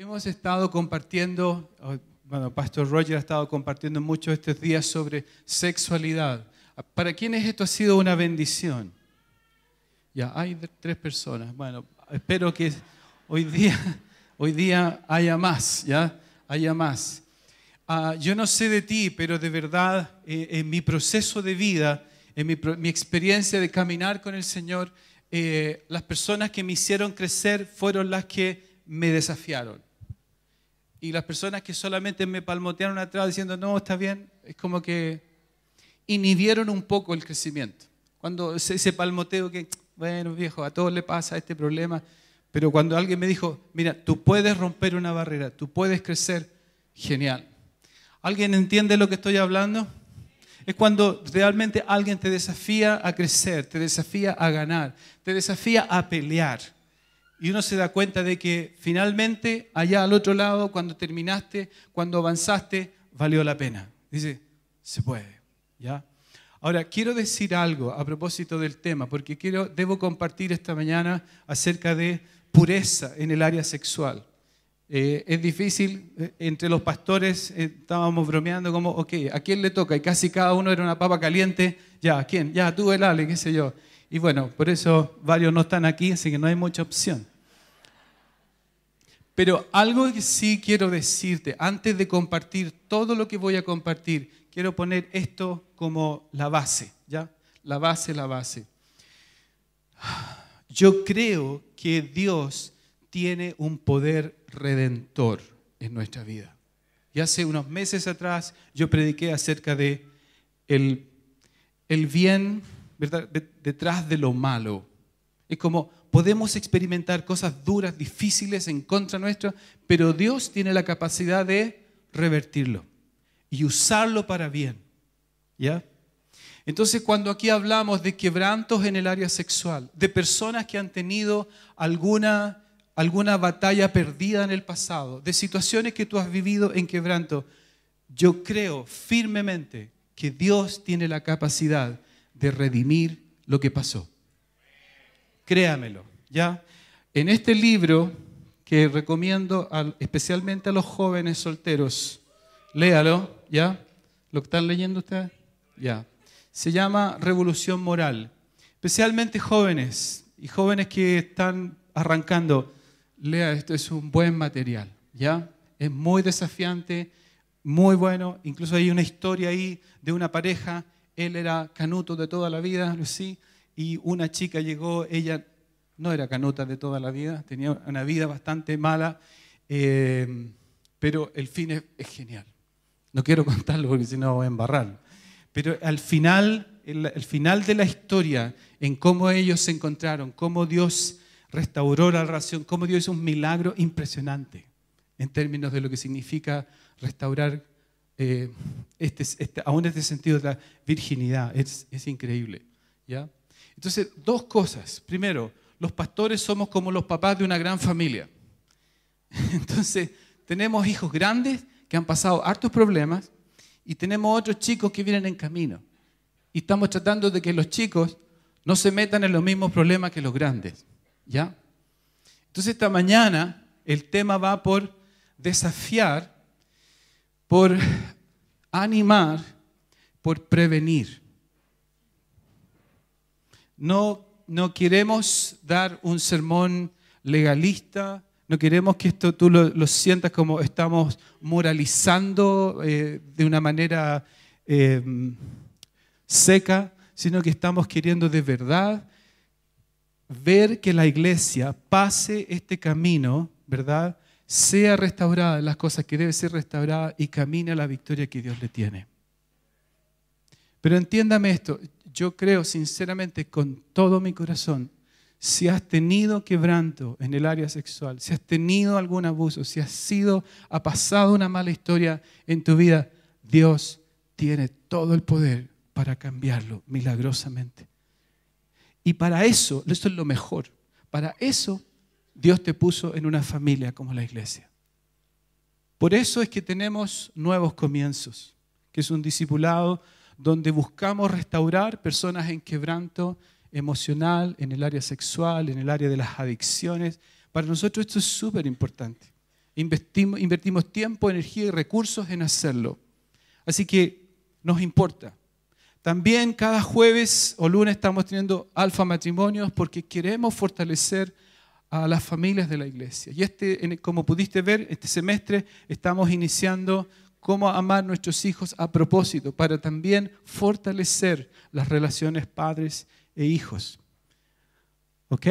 Hemos estado compartiendo, bueno, Pastor Roger ha estado compartiendo mucho estos días sobre sexualidad. ¿Para quiénes esto ha sido una bendición? Ya, hay tres personas. Bueno, espero que hoy día, hoy día haya más, ¿ya? Haya más. Ah, yo no sé de ti, pero de verdad, eh, en mi proceso de vida, en mi, experiencia de caminar con el Señor, eh, las personas que me hicieron crecer fueron las que me desafiaron y las personas que solamente me palmotearon atrás diciendo, no, está bien, es como que inhibieron un poco el crecimiento. Cuando ese palmoteo que, bueno, viejo, a todos le pasa este problema, pero cuando alguien me dijo, mira, tú puedes romper una barrera, tú puedes crecer, genial. ¿Alguien entiende lo que estoy hablando? Es cuando realmente alguien te desafía a crecer, te desafía a ganar, te desafía a pelear y uno se da cuenta de que finalmente allá al otro lado, cuando terminaste, cuando avanzaste, valió la pena. Dice, se puede, ¿ya? Ahora, quiero decir algo a propósito del tema, porque quiero, debo compartir esta mañana acerca de pureza en el área sexual. Eh, es difícil, eh, entre los pastores eh, estábamos bromeando como, ok, ¿a quién le toca? Y casi cada uno era una papa caliente, ya, ¿a quién? Ya, tú, el Ale, qué sé yo. Y bueno, por eso varios no están aquí, así que no hay mucha opción. Pero algo que sí quiero decirte, antes de compartir todo lo que voy a compartir, quiero poner esto como la base, ¿ya? La base, la base. Yo creo que Dios tiene un poder redentor en nuestra vida. Y hace unos meses atrás yo prediqué acerca de el, el bien detrás de lo malo. Es como podemos experimentar cosas duras, difíciles en contra nuestra, pero Dios tiene la capacidad de revertirlo y usarlo para bien. ¿Ya? Entonces, cuando aquí hablamos de quebrantos en el área sexual, de personas que han tenido alguna, alguna batalla perdida en el pasado, de situaciones que tú has vivido en quebranto, yo creo firmemente que Dios tiene la capacidad de redimir lo que pasó. Créamelo, ¿ya? En este libro que recomiendo especialmente a los jóvenes solteros, léalo, ¿ya? ¿Lo están leyendo ustedes? Ya. Se llama Revolución Moral. Especialmente jóvenes y jóvenes que están arrancando, lea esto, es un buen material, ¿ya? Es muy desafiante, muy bueno, incluso hay una historia ahí de una pareja él era canuto de toda la vida, Lucy, y una chica llegó, ella no era canuta de toda la vida, tenía una vida bastante mala, eh, pero el fin es, genial. No quiero contarlo porque si no voy a embarrar. Pero al final, el, final de la historia, en cómo ellos se encontraron, cómo Dios restauró la relación, cómo Dios hizo un milagro impresionante en términos de lo que significa restaurar eh, este, este, aún este sentido de la virginidad. Es, es increíble. ¿ya? Entonces, dos cosas. Primero, los pastores somos como los papás de una gran familia. Entonces, tenemos hijos grandes que han pasado hartos problemas y tenemos otros chicos que vienen en camino. Y estamos tratando de que los chicos no se metan en los mismos problemas que los grandes. ¿Ya? Entonces, esta mañana el tema va por desafiar por animar, por prevenir. No, queremos dar un sermón legalista, no queremos que esto tú lo, sientas como estamos moralizando eh, de una manera eh, seca, sino que estamos queriendo de verdad ver que la iglesia pase este camino, ¿verdad? sea restaurada las cosas que debe ser restaurada y camine a la victoria que Dios le tiene. Pero entiéndame esto, yo creo sinceramente con todo mi corazón, si has tenido quebranto en el área sexual, si has tenido algún abuso, si has sido, ha pasado una mala historia en tu vida, Dios tiene todo el poder para cambiarlo milagrosamente. Y para eso, esto es lo mejor, para eso Dios te puso en una familia como la iglesia. Por eso es que tenemos nuevos comienzos, que es un discipulado donde buscamos restaurar personas en quebranto emocional, en el área sexual, en el área de las adicciones. Para nosotros esto es súper importante. Invertimos, tiempo, energía y recursos en hacerlo. Así que nos importa. También cada jueves o lunes estamos teniendo alfa matrimonios porque queremos fortalecer a las familias de la iglesia. Y este, como pudiste ver, este semestre estamos iniciando cómo amar a nuestros hijos a propósito, para también fortalecer las relaciones padres e hijos. ¿Ok?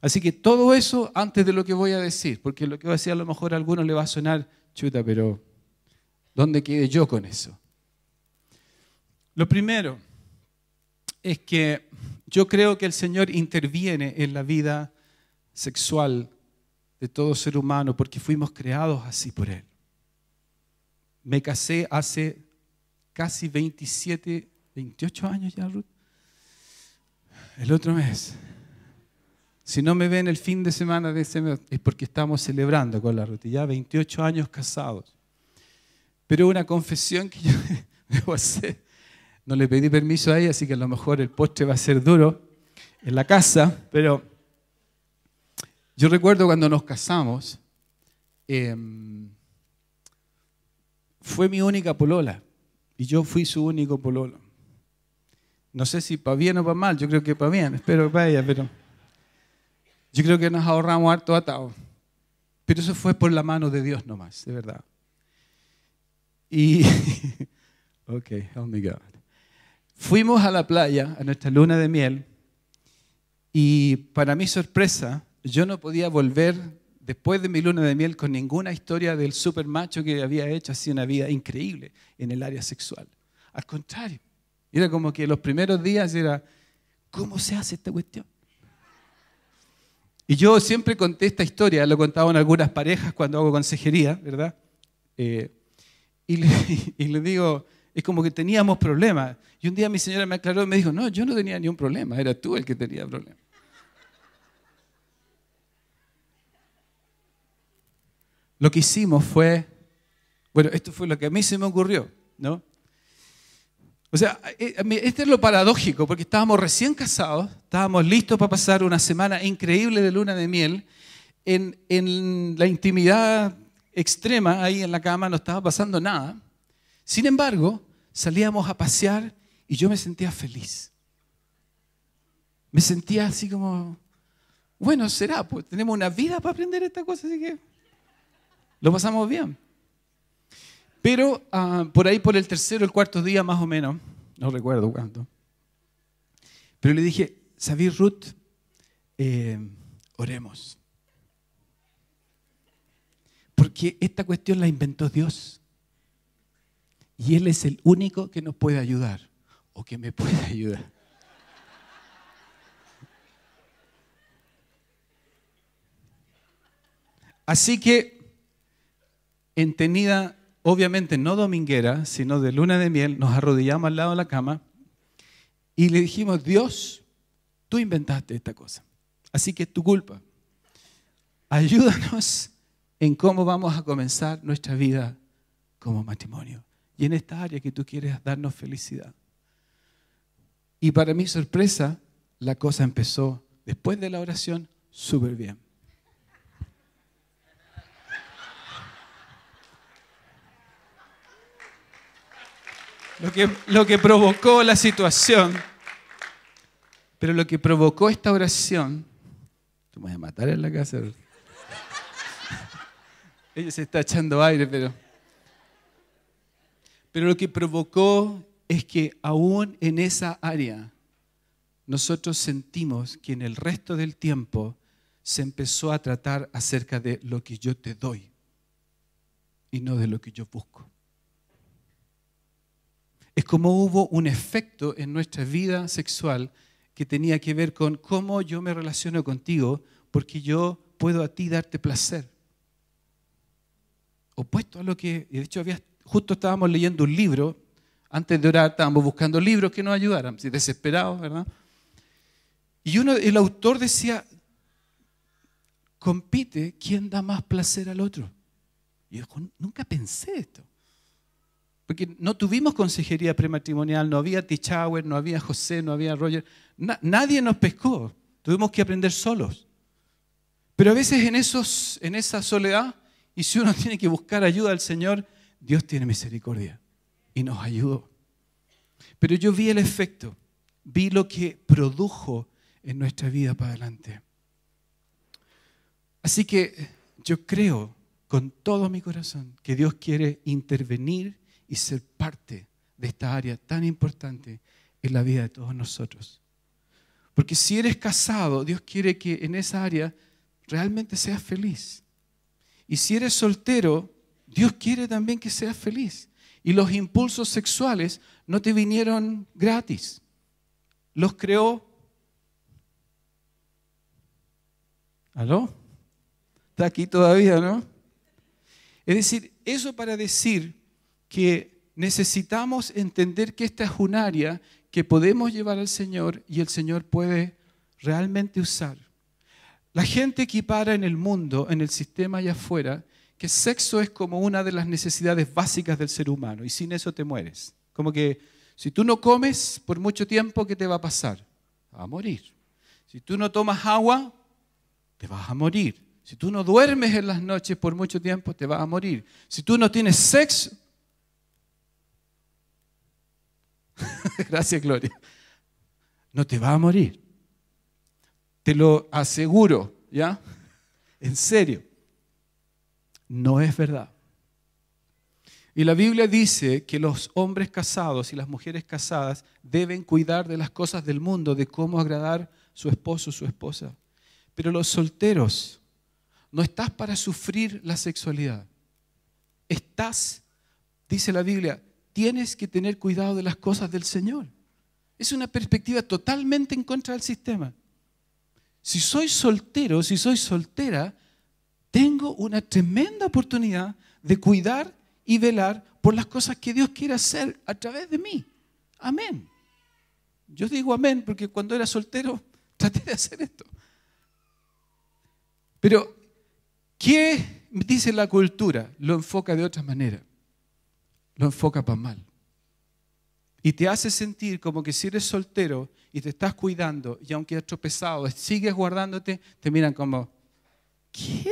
Así que todo eso antes de lo que voy a decir, porque lo que voy a decir a lo mejor a algunos le va a sonar chuta, pero ¿dónde quede yo con eso? Lo primero es que yo creo que el Señor interviene en la vida sexual de todo ser humano porque fuimos creados así por Él. Me casé hace casi 27, 28 años ya, Ruth. El otro mes. Si no me ven el fin de semana de ese mes, es porque estamos celebrando con la Ruth. Ya 28 años casados. Pero una confesión que yo No le pedí permiso a ella, así que a lo mejor el postre va a ser duro en la casa, pero yo recuerdo cuando nos casamos, em, fue mi única polola y yo fui su único polola. No sé si para bien o para mal, yo creo que para bien, espero que para pero yo creo que nos ahorramos harto atado. Pero eso fue por la mano de Dios nomás, de verdad. Y, ok, help oh me God. Fuimos a la playa, a nuestra luna de miel, y para mi sorpresa, yo no podía volver después de mi luna de miel con ninguna historia del supermacho macho que había hecho así una vida increíble en el área sexual. Al contrario, era como que los primeros días era, ¿cómo se hace esta cuestión? Y yo siempre conté esta historia, lo contaban en algunas parejas cuando hago consejería, ¿verdad? Eh, y, le, digo, es como que teníamos problemas. Y un día mi señora me aclaró y me dijo, no, yo no tenía ni un problema, era tú el que tenía problemas. lo que hicimos fue, bueno, esto fue lo que a mí se me ocurrió, ¿no? O sea, eh, este es lo paradójico, porque estábamos recién casados, estábamos listos para pasar una semana increíble de luna de miel, en, en la intimidad extrema, ahí en la cama, no estaba pasando nada. Sin embargo, salíamos a pasear y yo me sentía feliz. Me sentía así como, bueno, será, pues tenemos una vida para aprender esta cosa, así que lo pasamos bien. Pero ah, por ahí, por el tercero, el cuarto día más o menos, no recuerdo cuánto, pero le dije, Sabí Ruth, eh, oremos. Porque esta cuestión la inventó Dios. Y Él es el único que nos puede ayudar o que me puede ayudar. Así que Entenida, tenida, obviamente no dominguera, sino de luna de miel, nos arrodillamos al lado de la cama y le dijimos, Dios, tú inventaste esta cosa, así que es tu culpa. Ayúdanos en cómo vamos a comenzar nuestra vida como matrimonio y en esta área que tú quieres darnos felicidad. Y para mi sorpresa, la cosa empezó después de la oración súper bien. lo que, provocó la situación. Pero lo que provocó esta oración, tú me vas a matar en la casa. Ella se está echando aire, pero. Pero lo que provocó es que aún en esa área nosotros sentimos que en el resto del tiempo se empezó a tratar acerca de lo que yo te doy y no de lo que yo busco es como hubo un efecto en nuestra vida sexual que tenía que ver con cómo yo me relaciono contigo, porque yo puedo a ti darte placer. Opuesto a lo que, de hecho, había, justo estábamos leyendo un libro, antes de orar estábamos buscando libros que nos ayudaran, desesperados, ¿verdad? Y uno, el autor decía, compite quién da más placer al otro. Y yo nunca pensé esto. Porque no tuvimos consejería prematrimonial, no había Tichauer, no había José, no había Roger. nadie nos pescó. Tuvimos que aprender solos. Pero a veces en, esos, en esa soledad, y si uno tiene que buscar ayuda al Señor, Dios tiene misericordia y nos ayudó. Pero yo vi el efecto, vi lo que produjo en nuestra vida para adelante. Así que yo creo con todo mi corazón que Dios quiere intervenir y ser parte de esta área tan importante en la vida de todos nosotros. Porque si eres casado, Dios quiere que en esa área realmente seas feliz. Y si eres soltero, Dios quiere también que seas feliz. Y los impulsos sexuales no te vinieron gratis. Los creó. ¿Aló? Está aquí todavía, ¿no? Es decir, eso para decir que necesitamos entender que esta es un área que podemos llevar al Señor y el Señor puede realmente usar. La gente equipara en el mundo, en el sistema y afuera, que sexo es como una de las necesidades básicas del ser humano y sin eso te mueres. Como que si tú no comes por mucho tiempo, ¿qué te va a pasar? Va a morir. Si tú no tomas agua, te vas a morir. Si tú no duermes en las noches por mucho tiempo, te vas a morir. Si tú no tienes sexo, Gracias, Gloria. No te va a morir. Te lo aseguro, ¿ya? En serio. No es verdad. Y la Biblia dice que los hombres casados y las mujeres casadas deben cuidar de las cosas del mundo, de cómo agradar su esposo, o su esposa. Pero los solteros, no estás para sufrir la sexualidad. Estás, dice la Biblia, tienes que tener cuidado de las cosas del Señor. Es una perspectiva totalmente en contra del sistema. Si soy soltero, si soy soltera, tengo una tremenda oportunidad de cuidar y velar por las cosas que Dios quiere hacer a través de mí. Amén. Yo digo amén porque cuando era soltero traté de hacer esto. Pero, ¿qué dice la cultura? Lo enfoca de otra manera lo enfoca para mal. Y te hace sentir como que si eres soltero y te estás cuidando y aunque has tropezado, sigues guardándote, te miran como, ¿qué?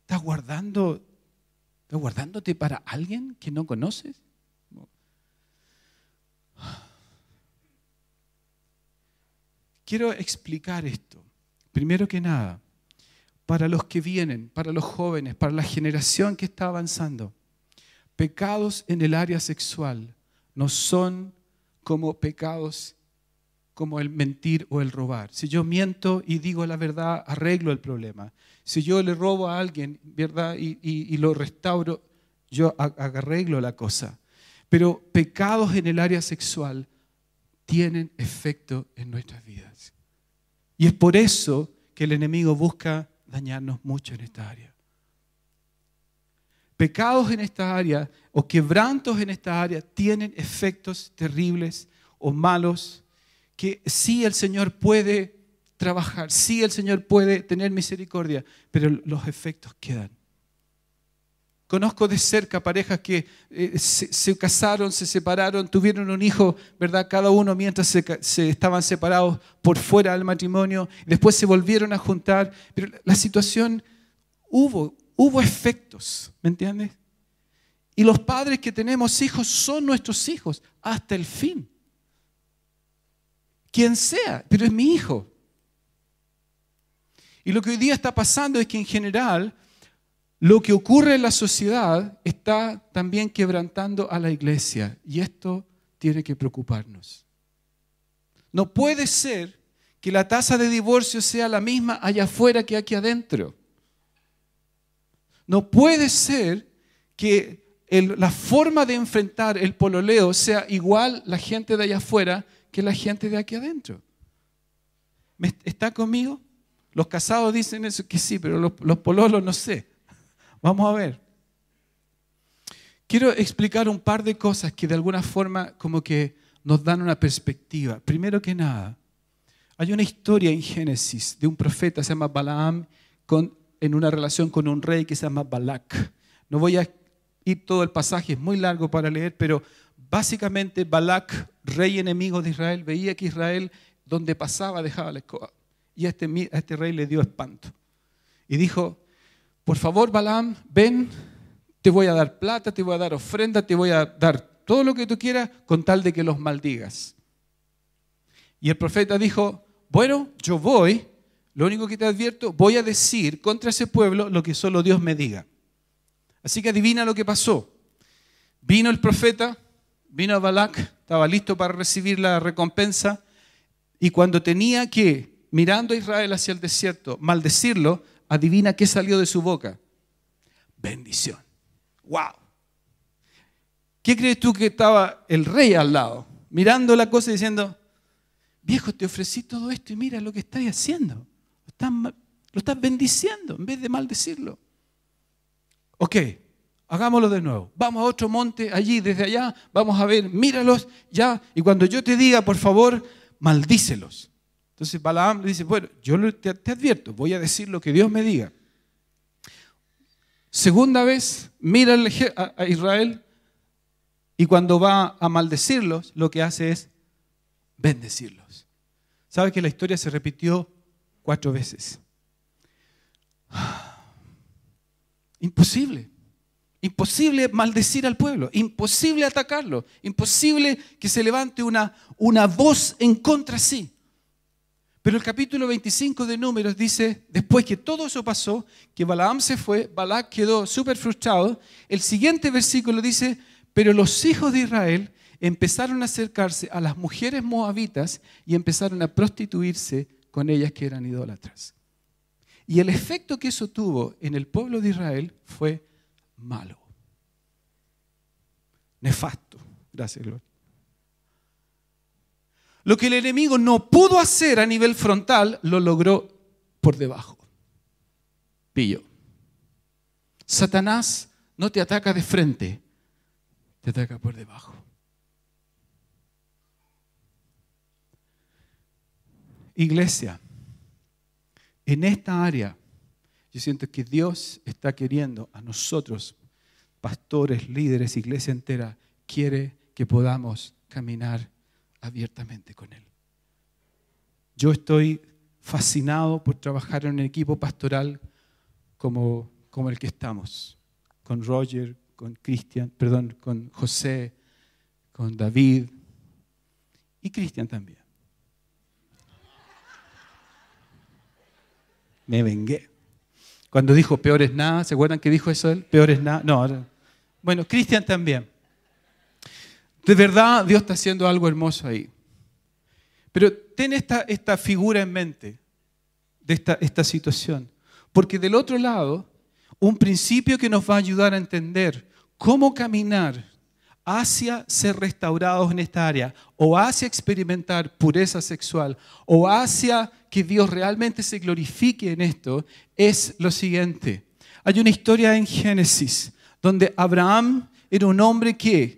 ¿Estás guardando? ¿Estás guardándote para alguien que no conoces? Quiero explicar esto. Primero que nada, para los que vienen, para los jóvenes, para la generación que está avanzando. Pecados en el área sexual no son como pecados como el mentir o el robar. Si yo miento y digo la verdad, arreglo el problema. Si yo le robo a alguien, ¿verdad? Y, lo restauro, yo arreglo la cosa. Pero pecados en el área sexual tienen efecto en nuestras vidas. Y es por eso que el enemigo busca dañarnos mucho en esta área. Pecados en esta área o quebrantos en esta área tienen efectos terribles o malos que sí el Señor puede trabajar, sí el Señor puede tener misericordia, pero los efectos quedan. Conozco de cerca parejas que eh, se, casaron, se separaron, tuvieron un hijo, ¿verdad? Cada uno mientras se, estaban separados por fuera del matrimonio, después se volvieron a juntar, pero la situación hubo, hubo efectos, ¿me entiendes? Y los padres que tenemos hijos son nuestros hijos hasta el fin. Quien sea, pero es mi hijo. Y lo que hoy día está pasando es que en general lo que ocurre en la sociedad está también quebrantando a la iglesia y esto tiene que preocuparnos. No puede ser que la tasa de divorcio sea la misma allá afuera que aquí adentro. No puede ser que la forma de enfrentar el pololeo sea igual la gente de allá afuera que la gente de aquí adentro. ¿Está conmigo? Los casados dicen eso que sí, pero los, los pololos no sé. Vamos a ver. Quiero explicar un par de cosas que de alguna forma como que nos dan una perspectiva. Primero que nada, hay una historia en Génesis de un profeta, se llama Balaam, en una relación con un rey que se llama Balak. No voy a ir todo el pasaje, es muy largo para leer, pero básicamente Balak, rey enemigo de Israel, veía que Israel donde pasaba dejaba la escoba. Y a este, este rey le dio espanto. Y dijo, por favor, Balaam, ven, te voy a dar plata, te voy a dar ofrenda, te voy a dar todo lo que tú quieras con tal de que los maldigas. Y el profeta dijo, bueno, yo voy, lo único que te advierto, voy a decir contra ese pueblo lo que solo Dios me diga. Así que adivina lo que pasó. Vino el profeta, vino a Balak, estaba listo para recibir la recompensa, y cuando tenía que, mirando a Israel hacia el desierto, maldecirlo, adivina qué salió de su boca. Bendición. ¡Wow! ¿Qué crees tú que estaba el rey al lado? Mirando la cosa y diciendo, viejo, te ofrecí todo esto y mira lo que estás haciendo. Lo estás, lo estás bendiciendo en vez de maldecirlo. Ok, hagámoslo de nuevo. Vamos a otro monte allí, desde allá, vamos a ver, míralos ya. Y cuando yo te diga, por favor, maldícelos. Entonces Balaam le dice, bueno, yo te, advierto, voy a decir lo que Dios me diga. Segunda vez, mira a Israel y cuando va a maldecirlos, lo que hace es bendecirlos. ¿Sabe que la historia se repitió cuatro veces? Imposible. Imposible maldecir al pueblo, imposible atacarlo, imposible que se levante una, una voz en contra sí. Pero el capítulo 25 de Números dice, después que todo eso pasó, que Balaam se fue, Balac quedó súper frustrado, el siguiente versículo dice, pero los hijos de Israel empezaron a acercarse a las mujeres moabitas y empezaron a prostituirse con ellas que eran idólatras. Y el efecto que eso tuvo en el pueblo de Israel fue malo, nefasto, gracias Gloria. Lo que el enemigo no pudo hacer a nivel frontal, lo logró por debajo. Pillo. Satanás no te ataca de frente, te ataca por debajo. Iglesia, en esta área, yo siento que Dios está queriendo a nosotros, pastores, líderes, iglesia entera, quiere que podamos caminar abiertamente con Él. Yo estoy fascinado por trabajar en un equipo pastoral como, como el que estamos, con Roger, con Cristian, perdón, con José, con David y Cristian también. Me vengué. Cuando dijo peor es nada, ¿se acuerdan que dijo eso él? Peor es nada. No, bueno, Cristian también. De verdad, Dios está haciendo algo hermoso ahí. Pero ten esta, esta figura en mente de esta, esta situación. Porque del otro lado, un principio que nos va a ayudar a entender cómo caminar hacia ser restaurados en esta área, o hacia experimentar pureza sexual, o hacia que Dios realmente se glorifique en esto, es lo siguiente. Hay una historia en Génesis donde Abraham era un hombre que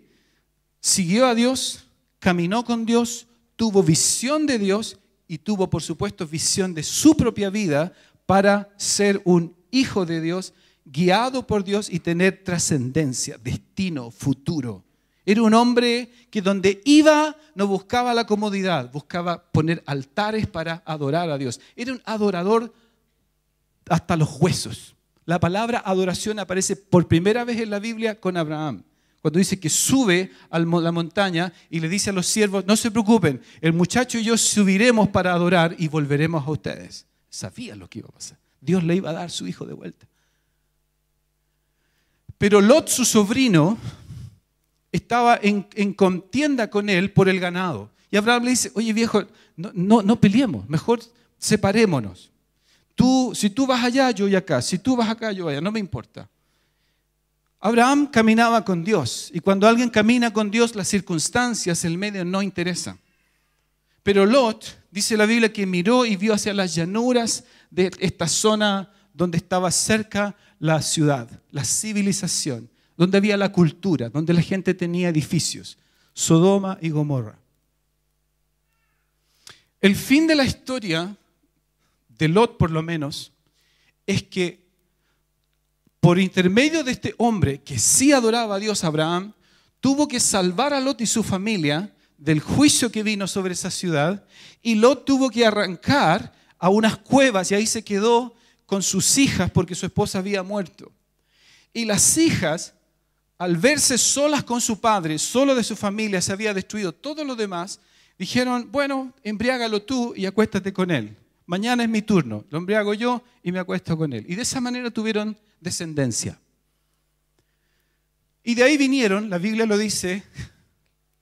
siguió a Dios, caminó con Dios, tuvo visión de Dios y tuvo, por supuesto, visión de su propia vida para ser un hijo de Dios, guiado por Dios y tener trascendencia, destino, futuro. Era un hombre que donde iba no buscaba la comodidad, buscaba poner altares para adorar a Dios. Era un adorador hasta los huesos. La palabra adoración aparece por primera vez en la Biblia con Abraham cuando dice que sube a la montaña y le dice a los siervos, no se preocupen, el muchacho y yo subiremos para adorar y volveremos a ustedes. Sabía lo que iba a pasar. Dios le iba a dar su hijo de vuelta. Pero Lot, su sobrino, estaba en, contienda con él por el ganado. Y Abraham le dice, oye viejo, no, no, peleemos, mejor separémonos. Tú, si tú vas allá, yo voy acá. Si tú vas acá, yo voy allá. No me importa. Abraham caminaba con Dios y cuando alguien camina con Dios las circunstancias, el medio no interesa. Pero Lot, dice la Biblia, que miró y vio hacia las llanuras de esta zona donde estaba cerca la ciudad, la civilización, donde había la cultura, donde la gente tenía edificios, Sodoma y Gomorra. El fin de la historia, de Lot por lo menos, es que por intermedio de este hombre que sí adoraba a Dios, Abraham, tuvo que salvar a Lot y su familia del juicio que vino sobre esa ciudad y Lot tuvo que arrancar a unas cuevas y ahí se quedó con sus hijas porque su esposa había muerto. Y las hijas, al verse solas con su padre, solo de su familia, se había destruido todo lo demás, dijeron, bueno, embriágalo tú y acuéstate con él mañana es mi turno, lo embriago yo y me acuesto con él. Y de esa manera tuvieron descendencia. Y de ahí vinieron, la Biblia lo dice,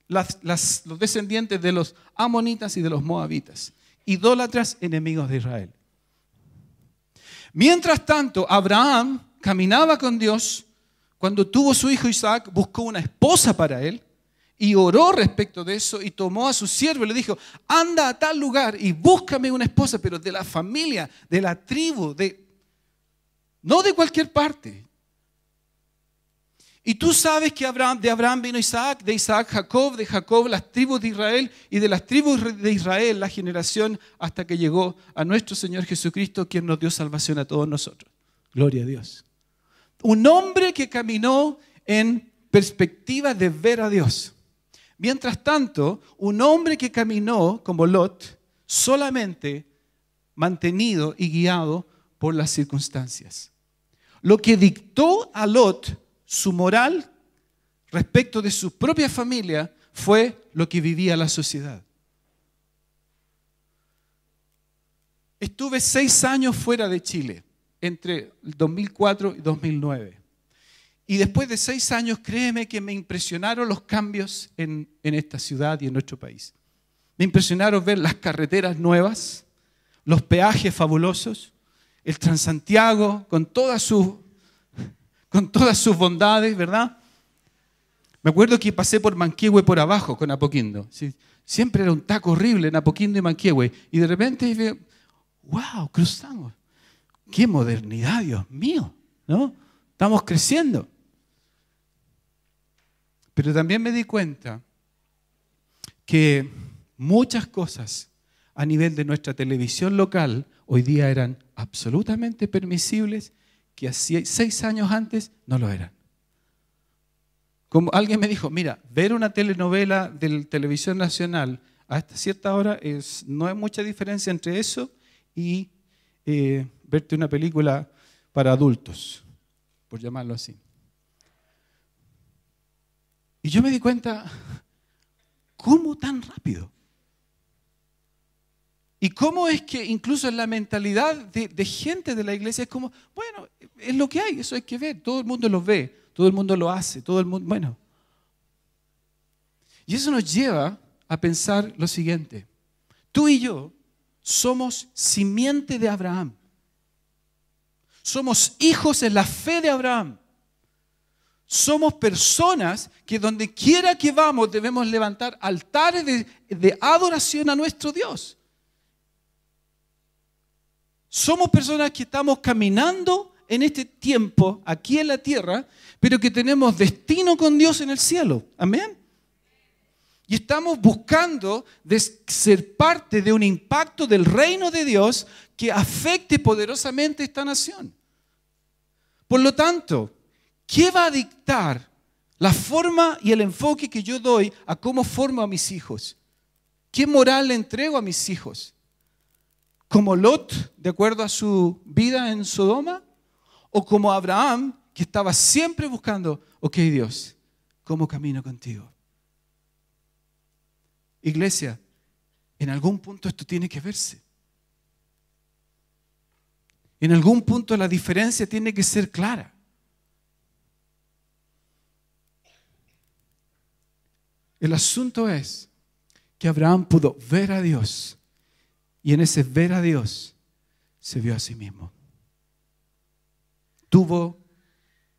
los descendientes de los amonitas y de los moabitas, idólatras enemigos de Israel. Mientras tanto, Abraham caminaba con Dios. Cuando tuvo su hijo Isaac, buscó una esposa para él y oró respecto de eso y tomó a su siervo y le dijo, anda a tal lugar y búscame una esposa, pero de la familia, de la tribu, de... no de cualquier parte. Y tú sabes que Abraham, de Abraham vino Isaac, de Isaac Jacob, de Jacob las tribus de Israel y de las tribus de Israel la generación hasta que llegó a nuestro Señor Jesucristo, quien nos dio salvación a todos nosotros. Gloria a Dios. Un hombre que caminó en perspectiva de ver a Dios Mientras tanto, un hombre que caminó como Lot, solamente mantenido y guiado por las circunstancias. Lo que dictó a Lot su moral respecto de su propia familia fue lo que vivía la sociedad. Estuve seis años fuera de Chile, entre el 2004 y 2009. Y después de seis años, créeme que me impresionaron los cambios en, esta ciudad y en nuestro país. Me impresionaron ver las carreteras nuevas, los peajes fabulosos, el Transantiago con todas sus, con todas sus bondades, ¿verdad? Me acuerdo que pasé por Manquehue por abajo con Apoquindo. Siempre era un taco horrible en Apoquindo y Manquehue. Y de repente dije, wow, cruzamos. Qué modernidad, Dios mío, ¿no? Estamos creciendo. Pero también me di cuenta que muchas cosas a nivel de nuestra televisión local hoy día eran absolutamente permisibles que hace seis años antes no lo eran. Como alguien me dijo, mira, ver una telenovela de televisión nacional a esta cierta hora es, no hay mucha diferencia entre eso y eh, verte una película para adultos, por llamarlo así. Y yo me di cuenta, ¿cómo tan rápido? ¿Y cómo es que incluso en la mentalidad de, gente de la iglesia es como, bueno, es lo que hay, eso hay que ver, todo el mundo lo ve, todo el mundo lo hace, todo el mundo, bueno. Y eso nos lleva a pensar lo siguiente, tú y yo somos simiente de Abraham, somos hijos en la fe de Abraham, somos personas que donde quiera que vamos debemos levantar altares de, adoración a nuestro Dios. Somos personas que estamos caminando en este tiempo aquí en la tierra, pero que tenemos destino con Dios en el cielo. Amén. Y estamos buscando ser parte de un impacto del reino de Dios que afecte poderosamente esta nación. Por lo tanto, ¿Qué va a dictar la forma y el enfoque que yo doy a cómo formo a mis hijos? ¿Qué moral le entrego a mis hijos? ¿Como Lot, de acuerdo a su vida en Sodoma? ¿O como Abraham, que estaba siempre buscando, ok Dios, ¿cómo camino contigo? Iglesia, en algún punto esto tiene que verse. En algún punto la diferencia tiene que ser clara. El asunto es que Abraham pudo ver a Dios y en ese ver a Dios se vio a sí mismo. Tuvo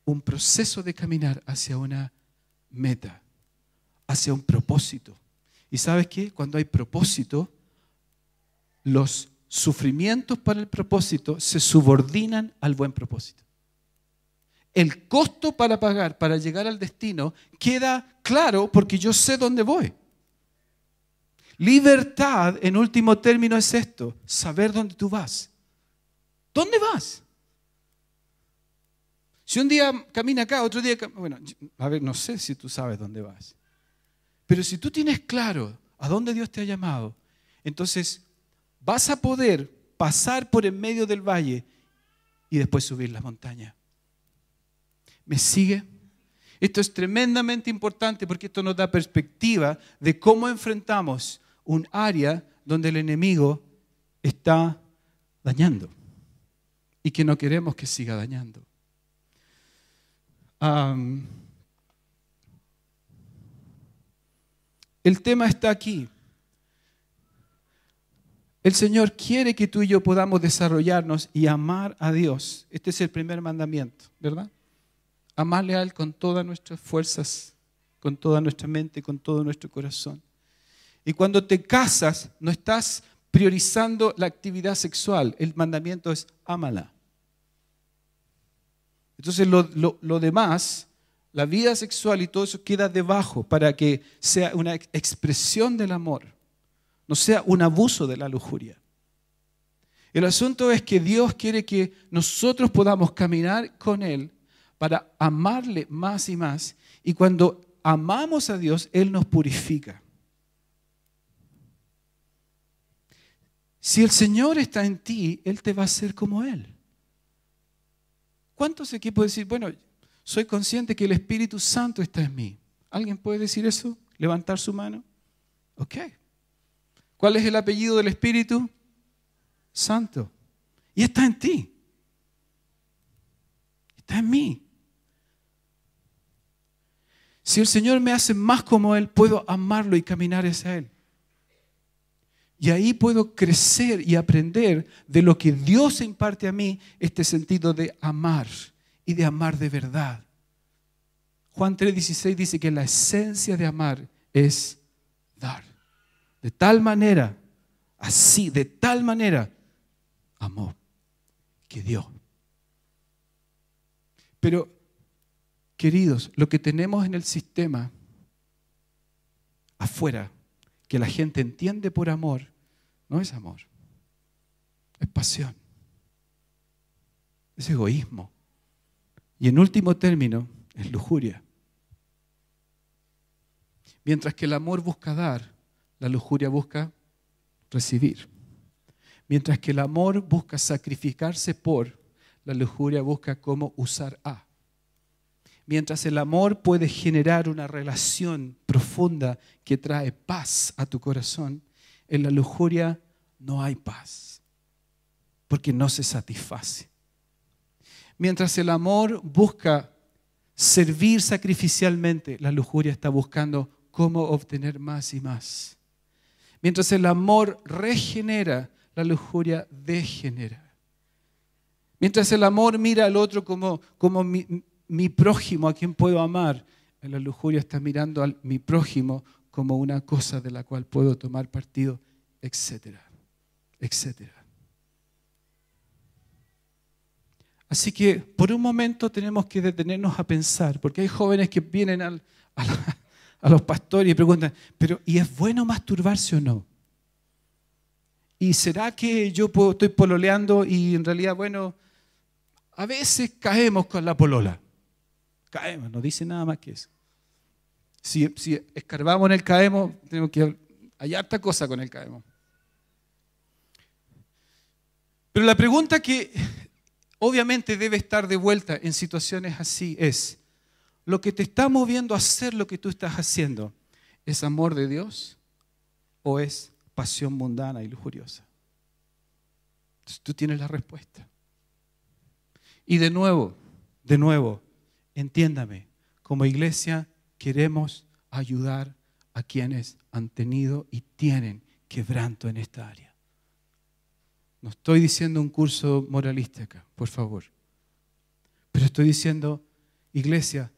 un proceso de caminar hacia una meta, hacia un propósito. Y sabes que cuando hay propósito, los sufrimientos para el propósito se subordinan al buen propósito el costo para pagar, para llegar al destino, queda claro porque yo sé dónde voy. Libertad, en último término, es esto, saber dónde tú vas. ¿Dónde vas? Si un día camina acá, otro día, bueno, a ver, no sé si tú sabes dónde vas. Pero si tú tienes claro a dónde Dios te ha llamado, entonces vas a poder pasar por en medio del valle y después subir la montaña. ¿Me sigue? Esto es tremendamente importante porque esto nos da perspectiva de cómo enfrentamos un área donde el enemigo está dañando y que no queremos que siga dañando. el tema está aquí. El Señor quiere que tú y yo podamos desarrollarnos y amar a Dios. Este es el primer mandamiento, ¿verdad? Amále a Él con todas nuestras fuerzas, con toda nuestra mente, con todo nuestro corazón. Y cuando te casas, no estás priorizando la actividad sexual. El mandamiento es ámala. Entonces lo, lo, demás, la vida sexual y todo eso queda debajo para que sea una expresión del amor, no sea un abuso de la lujuria. El asunto es que Dios quiere que nosotros podamos caminar con Él para amarle más y más. Y cuando amamos a Dios, Él nos purifica. Si el Señor está en ti, Él te va a hacer como Él. ¿Cuántos aquí pueden decir, bueno, soy consciente que el Espíritu Santo está en mí? ¿Alguien puede decir eso? ¿Levantar su mano? Ok. ¿Cuál es el apellido del Espíritu? Santo. Y está en ti. Está en mí. Si el Señor me hace más como Él, puedo amarlo y caminar hacia Él. Y ahí puedo crecer y aprender de lo que Dios imparte a mí, este sentido de amar y de amar de verdad. Juan 3:16 dice que la esencia de amar es dar. De tal manera, así, de tal manera, amó que dio. Pero Queridos, lo que tenemos en el sistema afuera, que la gente entiende por amor, no es amor, es pasión, es egoísmo. Y en último término, es lujuria. Mientras que el amor busca dar, la lujuria busca recibir. Mientras que el amor busca sacrificarse por, la lujuria busca cómo usar a mientras el amor puede generar una relación profunda que trae paz a tu corazón, en la lujuria no hay paz, porque no se satisface. Mientras el amor busca servir sacrificialmente, la lujuria está buscando cómo obtener más y más. Mientras el amor regenera, la lujuria degenera. Mientras el amor mira al otro como, como mi prójimo, a quien puedo amar. En la lujuria está mirando a mi prójimo como una cosa de la cual puedo tomar partido, etcétera, etcétera. Así que por un momento tenemos que detenernos a pensar, porque hay jóvenes que vienen a, los pastores y preguntan, pero ¿y es bueno masturbarse o no? ¿Y será que yo estoy pololeando y en realidad, bueno, a veces caemos con la polola? Caemos, no dice nada más que eso. Si, escarbamos en el caemos, tenemos que hay harta cosa con el caemos. Pero la pregunta que obviamente debe estar de vuelta en situaciones así es, ¿lo que te está moviendo a hacer lo que tú estás haciendo es amor de Dios o es pasión mundana y lujuriosa? tú tienes la respuesta. Y de nuevo, de nuevo, Entiéndame, como iglesia queremos ayudar a quienes han tenido y tienen quebranto en esta área. No estoy diciendo un curso moralista acá, por favor. Pero estoy diciendo, iglesia,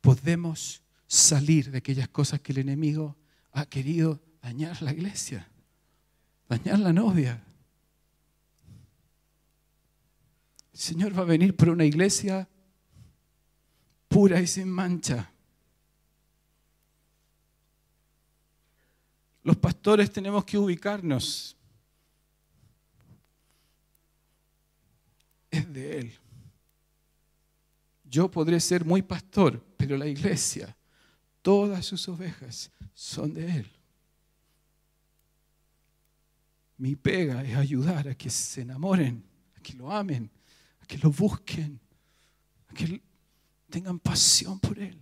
podemos salir de aquellas cosas que el enemigo ha querido dañar la iglesia, dañar la novia. El Señor va a venir por una iglesia pura y sin mancha. Los pastores tenemos que ubicarnos. Es de Él. Yo podré ser muy pastor, pero la iglesia, todas sus ovejas son de Él. Mi pega es ayudar a que se enamoren, a que lo amen, a que lo busquen, a que tengan pasión por Él.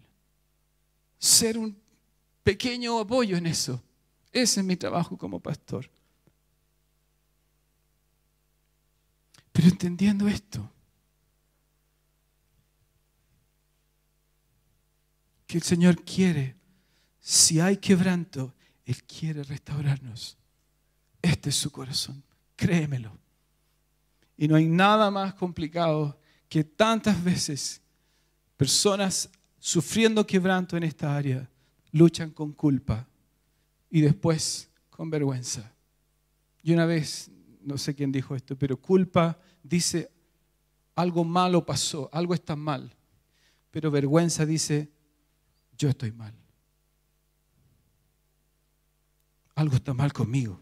Ser un pequeño apoyo en eso. Ese es mi trabajo como pastor. Pero entendiendo esto, que el Señor quiere, si hay quebranto, Él quiere restaurarnos. Este es su corazón, créemelo. Y no hay nada más complicado que tantas veces Personas sufriendo quebranto en esta área luchan con culpa y después con vergüenza. Y una vez, no sé quién dijo esto, pero culpa dice algo malo pasó, algo está mal. Pero vergüenza dice, yo estoy mal. Algo está mal conmigo.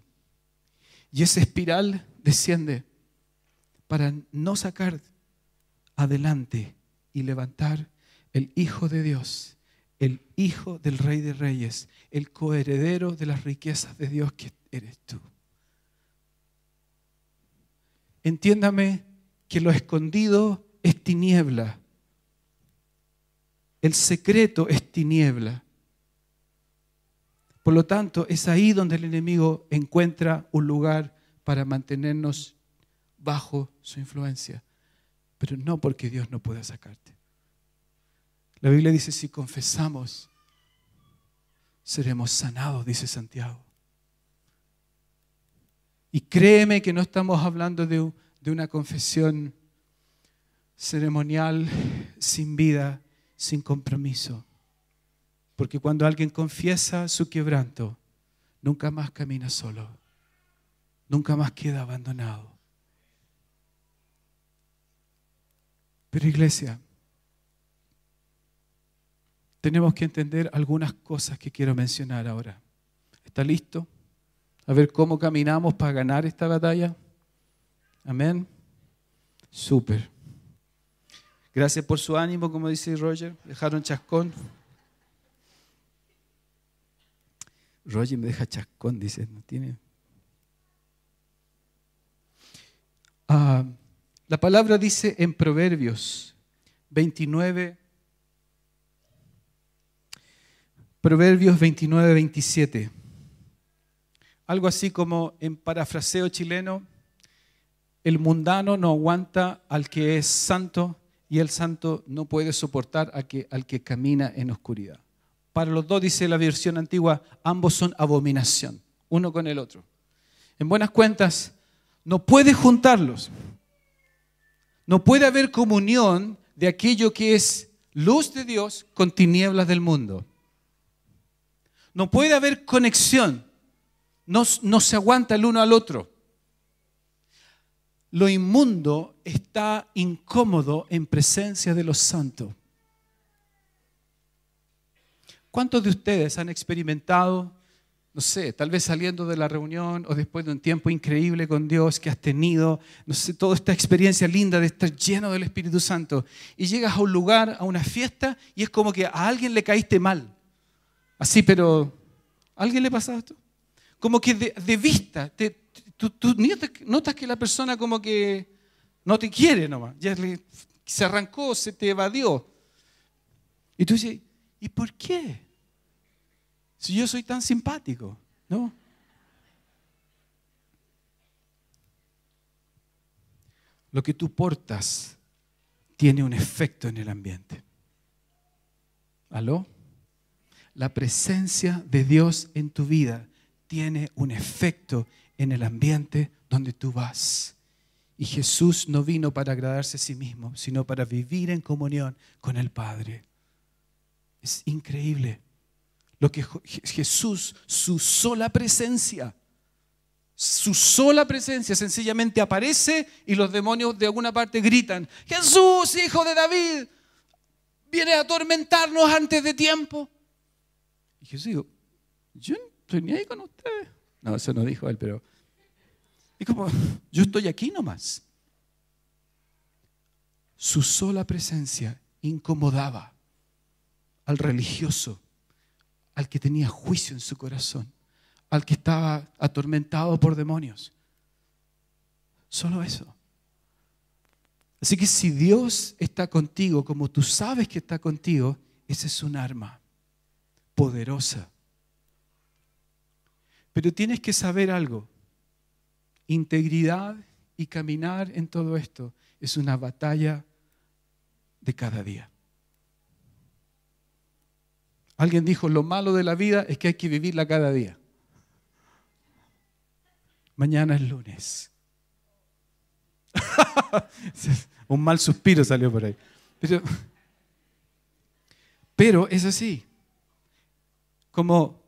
Y esa espiral desciende para no sacar adelante y levantar el Hijo de Dios, el Hijo del Rey de Reyes, el coheredero de las riquezas de Dios que eres tú. Entiéndame que lo escondido es tiniebla. El secreto es tiniebla. Por lo tanto, es ahí donde el enemigo encuentra un lugar para mantenernos bajo su influencia pero no porque Dios no pueda sacarte. La Biblia dice, si confesamos, seremos sanados, dice Santiago. Y créeme que no estamos hablando de, una confesión ceremonial, sin vida, sin compromiso. Porque cuando alguien confiesa su quebranto, nunca más camina solo, nunca más queda abandonado Pero iglesia, tenemos que entender algunas cosas que quiero mencionar ahora. ¿Está listo? A ver cómo caminamos para ganar esta batalla. Amén. Súper. Gracias por su ánimo, como dice Roger. Dejaron chascón. Roger me deja chascón, dice. No tiene. Ah. La palabra dice en Proverbios 29, Proverbios 29, 27. Algo así como en parafraseo chileno, el mundano no aguanta al que es santo y el santo no puede soportar que, al que camina en oscuridad. Para los dos, dice la versión antigua, ambos son abominación, uno con el otro. En buenas cuentas, no puede juntarlos. No puede haber comunión de aquello que es luz de Dios con tinieblas del mundo. No puede haber conexión. No, se aguanta el uno al otro. Lo inmundo está incómodo en presencia de los santos. ¿Cuántos de ustedes han experimentado no sé, tal vez saliendo de la reunión o después de un tiempo increíble con Dios que has tenido, no sé, toda esta experiencia linda de estar lleno del Espíritu Santo y llegas a un lugar, a una fiesta y es como que a alguien le caíste mal. Así, pero ¿a alguien le pasado esto? Como que de, vista, tú, notas que la persona como que no te quiere nomás, ya se arrancó, se te evadió. Y tú dices, ¿y por qué? Si yo soy tan simpático, ¿no? Lo que tú portas tiene un efecto en el ambiente. ¿Aló? La presencia de Dios en tu vida tiene un efecto en el ambiente donde tú vas. Y Jesús no vino para agradarse a sí mismo, sino para vivir en comunión con el Padre. Es increíble. Lo que Jesús, su sola presencia, su sola presencia sencillamente aparece y los demonios de alguna parte gritan, Jesús, hijo de David, viene a atormentarnos antes de tiempo. Y Jesús dijo, yo no estoy ni ahí con ustedes. No, eso no dijo él, pero... Y como, yo estoy aquí nomás. Su sola presencia incomodaba al religioso al que tenía juicio en su corazón, al que estaba atormentado por demonios. Solo eso. Así que si Dios está contigo, como tú sabes que está contigo, ese es un arma poderosa. Pero tienes que saber algo. Integridad y caminar en todo esto es una batalla de cada día. Alguien dijo, lo malo de la vida es que hay que vivirla cada día. Mañana es lunes. Un mal suspiro salió por ahí. Pero, es así. Como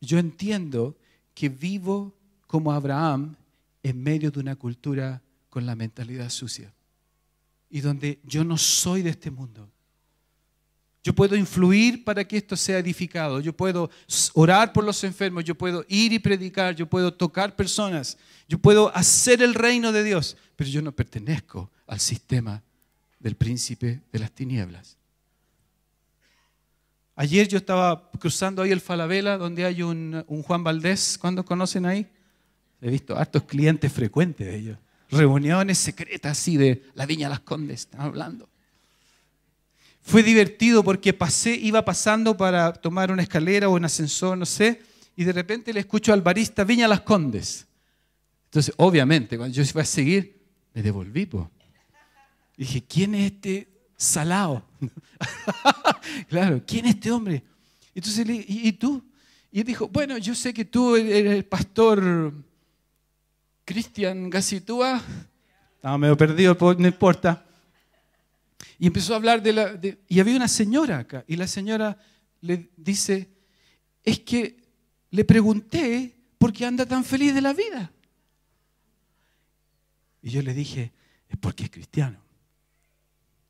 yo entiendo que vivo como Abraham en medio de una cultura con la mentalidad sucia y donde yo no soy de este mundo. Yo puedo influir para que esto sea edificado. Yo puedo orar por los enfermos. Yo puedo ir y predicar. Yo puedo tocar personas. Yo puedo hacer el reino de Dios. Pero yo no pertenezco al sistema del príncipe de las tinieblas. Ayer yo estaba cruzando ahí el Falabella, donde hay un, un Juan Valdés. ¿Cuándo conocen ahí? He visto hartos clientes frecuentes de ellos. Reuniones secretas así de la Viña Las Condes, están hablando. Fue divertido porque pasé, iba pasando para tomar una escalera o un ascensor, no sé, y de repente le escucho al barista Viña Las Condes. Entonces, obviamente, cuando yo iba a seguir, me devolví. Po. Dije, ¿quién es este salao? claro, ¿quién es este hombre? Entonces le dije, ¿y tú? Y dijo, bueno, yo sé que tú eres el pastor Cristian Gacitúa. Estaba medio perdido, no importa. Y empezó a hablar de la... y había una señora acá, y la señora le dice, es que le pregunté por qué anda tan feliz de la vida. Y yo le dije, es porque es cristiano,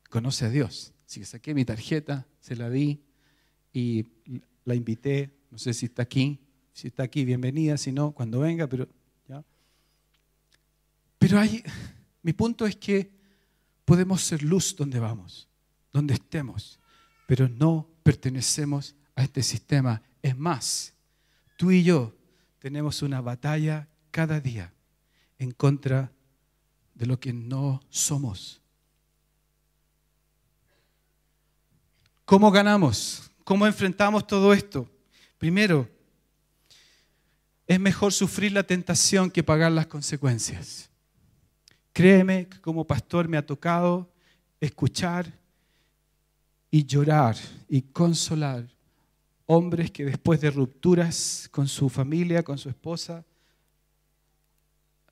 conoce a Dios. Así que saqué mi tarjeta, se la di y la invité, no sé si está aquí, si está aquí, bienvenida, si no, cuando venga, pero... ¿ya? Pero hay, mi punto es que podemos ser luz donde vamos, donde estemos, pero no pertenecemos a este sistema. Es más, tú y yo tenemos una batalla cada día en contra de lo que no somos. ¿Cómo ganamos? ¿Cómo enfrentamos todo esto? Primero, es mejor sufrir la tentación que pagar las consecuencias. Créeme que como pastor me ha tocado escuchar y llorar y consolar hombres que después de rupturas con su familia, con su esposa,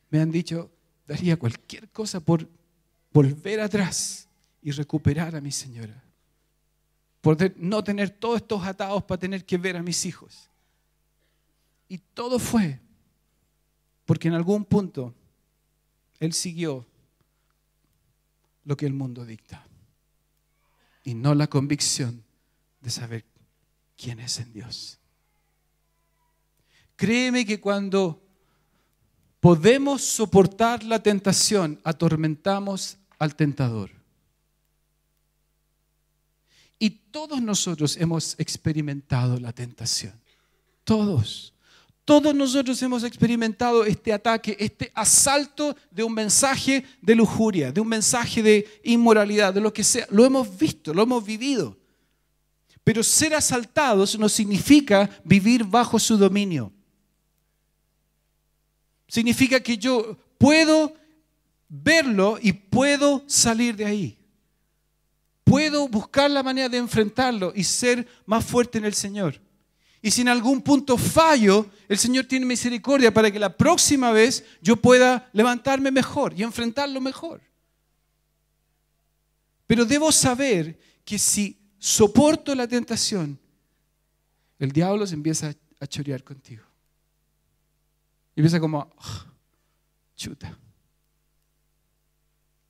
me han dicho, daría cualquier cosa por volver atrás y recuperar a mi señora, por no tener todos estos atados para tener que ver a mis hijos. Y todo fue porque en algún punto él siguió lo que el mundo dicta y no la convicción de saber quién es en Dios. Créeme que cuando podemos soportar la tentación, atormentamos al tentador. Y todos nosotros hemos experimentado la tentación. Todos. Todos nosotros hemos experimentado este ataque, este asalto de un mensaje de lujuria, de un mensaje de inmoralidad, de lo que sea. Lo hemos visto, lo hemos vivido. Pero ser asaltados no significa vivir bajo su dominio. Significa que yo puedo verlo y puedo salir de ahí. Puedo buscar la manera de enfrentarlo y ser más fuerte en el Señor. Y si en algún punto fallo, el Señor tiene misericordia para que la próxima vez yo pueda levantarme mejor y enfrentarlo mejor. Pero debo saber que si soporto la tentación, el diablo se empieza a chorear contigo. Y empieza como, chuta,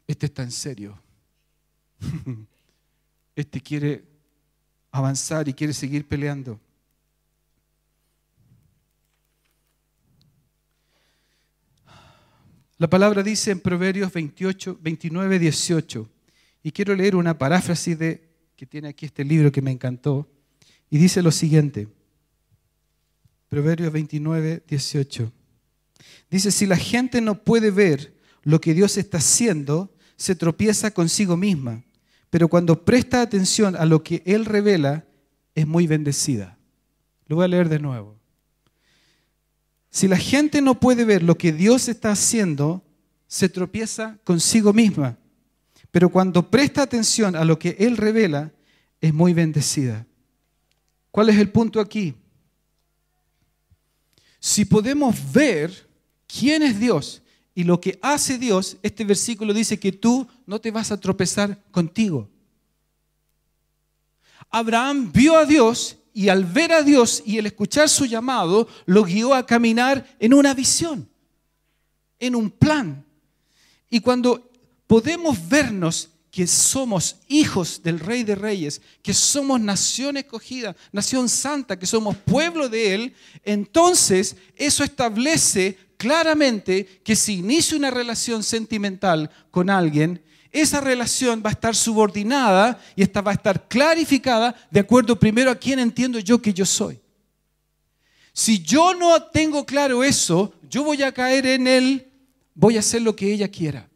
este está en serio. Este quiere avanzar y quiere seguir peleando. La palabra dice en Proverbios 28, 29, 18, y quiero leer una paráfrasis de, que tiene aquí este libro que me encantó, y dice lo siguiente, Proverbios 29, 18. Dice, si la gente no puede ver lo que Dios está haciendo, se tropieza consigo misma, pero cuando presta atención a lo que Él revela, es muy bendecida. Lo voy a leer de nuevo. Si la gente no puede ver lo que Dios está haciendo, se tropieza consigo misma. Pero cuando presta atención a lo que Él revela, es muy bendecida. ¿Cuál es el punto aquí? Si podemos ver quién es Dios y lo que hace Dios, este versículo dice que tú no te vas a tropezar contigo. Abraham vio a Dios y al ver a Dios y el escuchar su llamado, lo guió a caminar en una visión, en un plan. Y cuando podemos vernos que somos hijos del Rey de Reyes, que somos nación escogida, nación santa, que somos pueblo de Él, entonces eso establece claramente que si inicia una relación sentimental con alguien, esa relación va a estar subordinada y esta va a estar clarificada de acuerdo primero a quién entiendo yo que yo soy. Si yo no tengo claro eso, yo voy a caer en él, voy a hacer lo que ella quiera.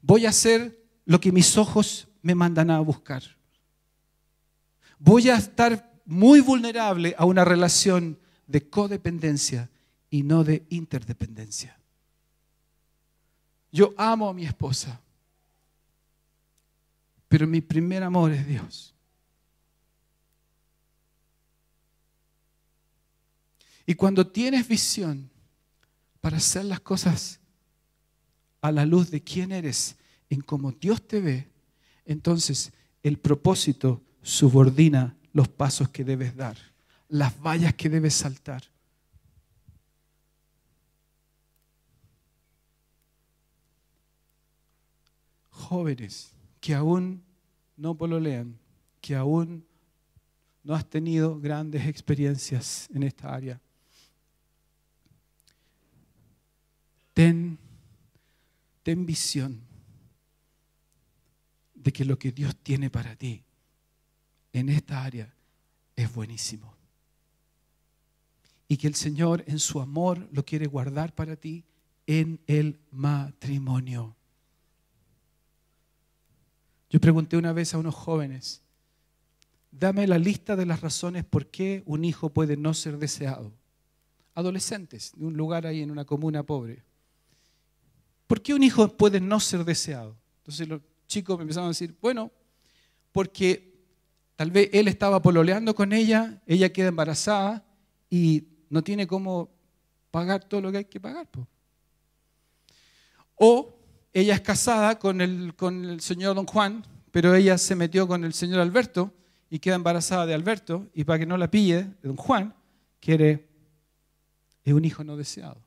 Voy a hacer lo que mis ojos me mandan a buscar. Voy a estar muy vulnerable a una relación de codependencia y no de interdependencia. Yo amo a mi esposa, pero mi primer amor es Dios. Y cuando tienes visión para hacer las cosas a la luz de quién eres, en cómo Dios te ve, entonces el propósito subordina los pasos que debes dar, las vallas que debes saltar. jóvenes que aún no pololean, que aún no has tenido grandes experiencias en esta área. Ten, ten visión de que lo que Dios tiene para ti en esta área es buenísimo. Y que el Señor en su amor lo quiere guardar para ti en el matrimonio. Yo pregunté una vez a unos jóvenes, dame la lista de las razones por qué un hijo puede no ser deseado. Adolescentes, de un lugar ahí en una comuna pobre. ¿Por qué un hijo puede no ser deseado? Entonces los chicos me empezaron a decir, bueno, porque tal vez él estaba pololeando con ella, ella queda embarazada y no tiene cómo pagar todo lo que hay que pagar. O ella es casada con el, señor Don Juan, pero ella se metió con el señor Alberto y queda embarazada de Alberto y para que no la pille, Don Juan quiere es un hijo no deseado.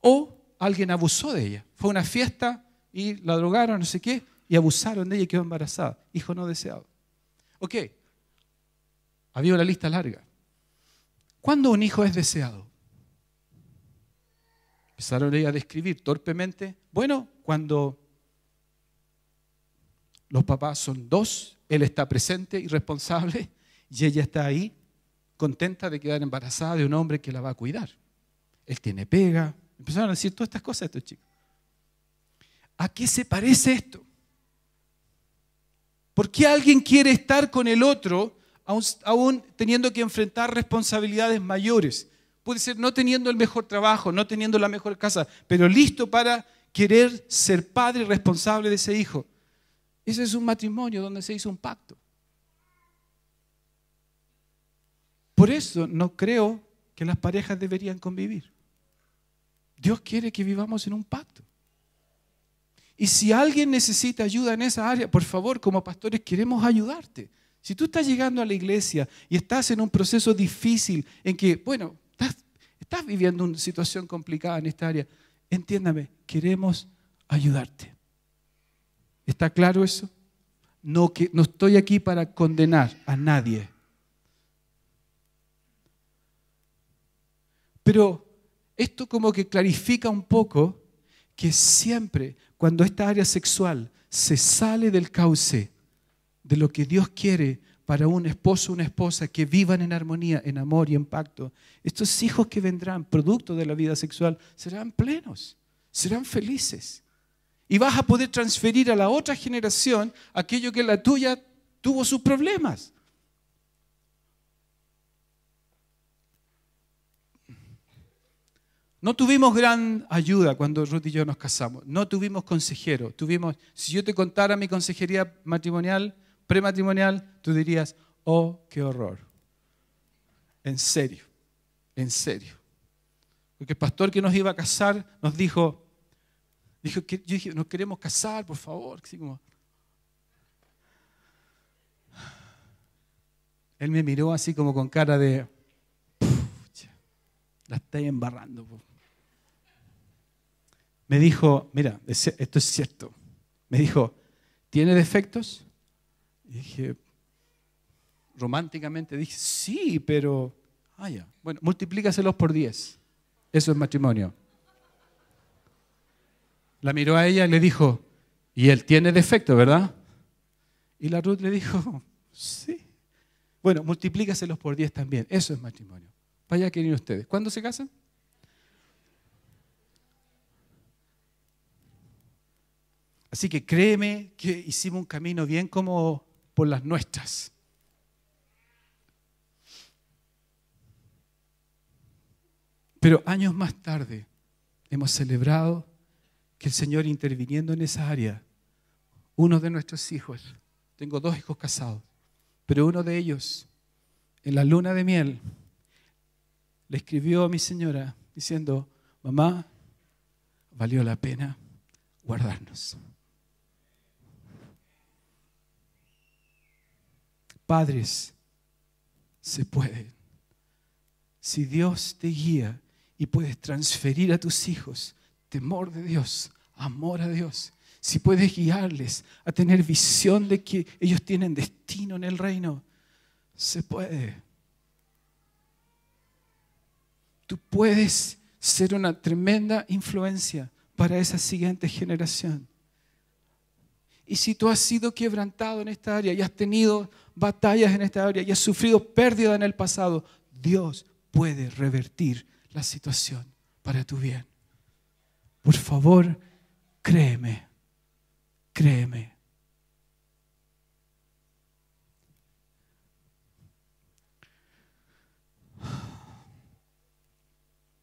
O alguien abusó de ella. Fue una fiesta y la drogaron, no sé qué, y abusaron de ella y quedó embarazada. Hijo no deseado. Ok, había una lista larga. ¿Cuándo un hijo es deseado? Empezaron ella a describir torpemente bueno, cuando los papás son dos, él está presente y responsable y ella está ahí contenta de quedar embarazada de un hombre que la va a cuidar. Él tiene pega. Empezaron a decir todas estas cosas a estos chicos. ¿A qué se parece esto? ¿Por qué alguien quiere estar con el otro aún, aún teniendo que enfrentar responsabilidades mayores? Puede ser no teniendo el mejor trabajo, no teniendo la mejor casa, pero listo para querer ser padre responsable de ese hijo. Ese es un matrimonio donde se hizo un pacto. Por eso no creo que las parejas deberían convivir. Dios quiere que vivamos en un pacto. Y si alguien necesita ayuda en esa área, por favor, como pastores queremos ayudarte. Si tú estás llegando a la iglesia y estás en un proceso difícil en que, bueno, estás, estás viviendo una situación complicada en esta área, entiéndame, queremos ayudarte. ¿Está claro eso? No, que, no estoy aquí para condenar a nadie. Pero esto como que clarifica un poco que siempre cuando esta área sexual se sale del cauce de lo que Dios quiere para un esposo, una esposa, que vivan en armonía, en amor y en pacto. Estos hijos que vendrán, producto de la vida sexual, serán plenos, serán felices. Y vas a poder transferir a la otra generación aquello que la tuya tuvo sus problemas. No tuvimos gran ayuda cuando Ruth y yo nos casamos. No tuvimos consejero. Tuvimos, si yo te contara mi consejería matrimonial, prematrimonial, tú dirías, oh, qué horror. En serio, en serio. Porque el pastor que nos iba a casar nos dijo, dijo que, yo dije, nos queremos casar, por favor. Así Él me miró así como con cara de, la estoy embarrando. Me dijo, mira, esto es cierto. Me dijo, ¿tiene defectos? dije, románticamente dije, sí, pero, ah, Bueno, multiplícaselos por 10. Eso es matrimonio. La miró a ella y le dijo, y él tiene defecto, ¿verdad? Y la Ruth le dijo, sí. Bueno, multiplícaselos por 10 también. Eso es matrimonio. Vaya que ustedes. ¿Cuándo se casan? Así que créeme que hicimos un camino bien como por las nuestras. Pero años más tarde hemos celebrado que el Señor interviniendo en esa área, uno de nuestros hijos, tengo dos hijos casados, pero uno de ellos, en la luna de miel, le escribió a mi señora diciendo, mamá, valió la pena guardarnos. Padres, se puede, Si Dios te guía y puedes transferir a tus hijos temor de Dios, amor a Dios, si puedes guiarles a tener visión de que ellos tienen destino en el reino, se puede. Tú puedes ser una tremenda influencia para esa siguiente generación. Y si tú has sido quebrantado en esta área y has tenido batallas en esta área y has sufrido pérdida en el pasado, Dios puede revertir la situación para tu bien. Por favor, créeme, créeme.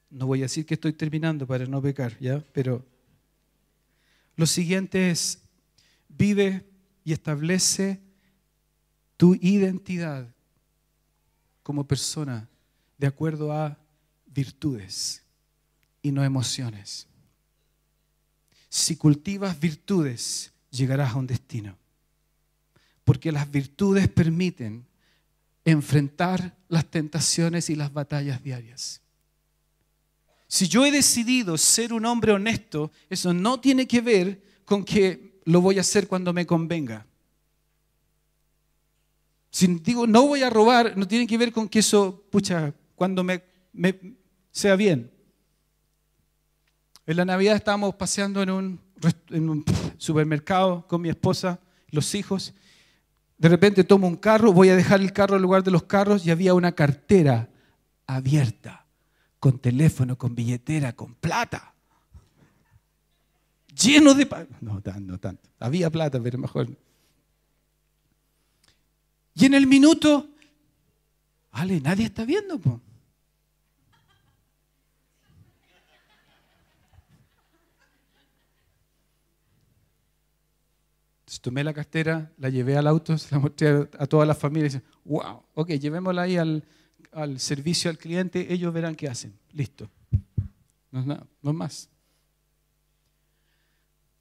No voy a decir que estoy terminando para no pecar, ¿ya? Pero lo siguiente es, vive y establece tu identidad como persona de acuerdo a virtudes y no emociones. Si cultivas virtudes, llegarás a un destino. Porque las virtudes permiten enfrentar las tentaciones y las batallas diarias. Si yo he decidido ser un hombre honesto, eso no tiene que ver con que lo voy a hacer cuando me convenga. Si digo no voy a robar, no tiene que ver con que eso, pucha, cuando me, sea bien. En la Navidad estábamos paseando en un, un, supermercado con mi esposa, los hijos. De repente tomo un carro, voy a dejar el carro en lugar de los carros y había una cartera abierta, con teléfono, con billetera, con plata lleno de no No, no tanto. Había plata, pero mejor. Y en el minuto, Ale, nadie está viendo, tomé la cartera, la llevé al auto, se la mostré a toda la familia y wow, ok, llevémosla ahí al, al servicio al cliente, ellos verán qué hacen. Listo. No es nada, no más.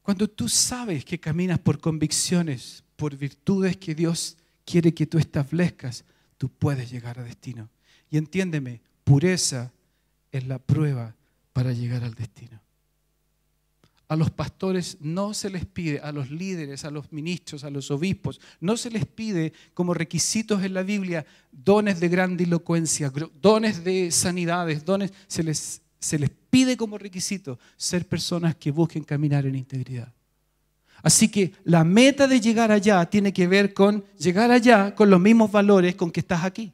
Cuando tú sabes que caminas por convicciones, por virtudes que Dios quiere que tú establezcas, tú puedes llegar a destino. Y entiéndeme, pureza es la prueba para llegar al destino. A los pastores no se les pide, a los líderes, a los ministros, a los obispos, no se les pide como requisitos en la Biblia dones de grandilocuencia, dones de sanidades, dones, se les se les pide como requisito ser personas que busquen caminar en integridad. Así que la meta de llegar allá tiene que ver con llegar allá con los mismos valores con que estás aquí.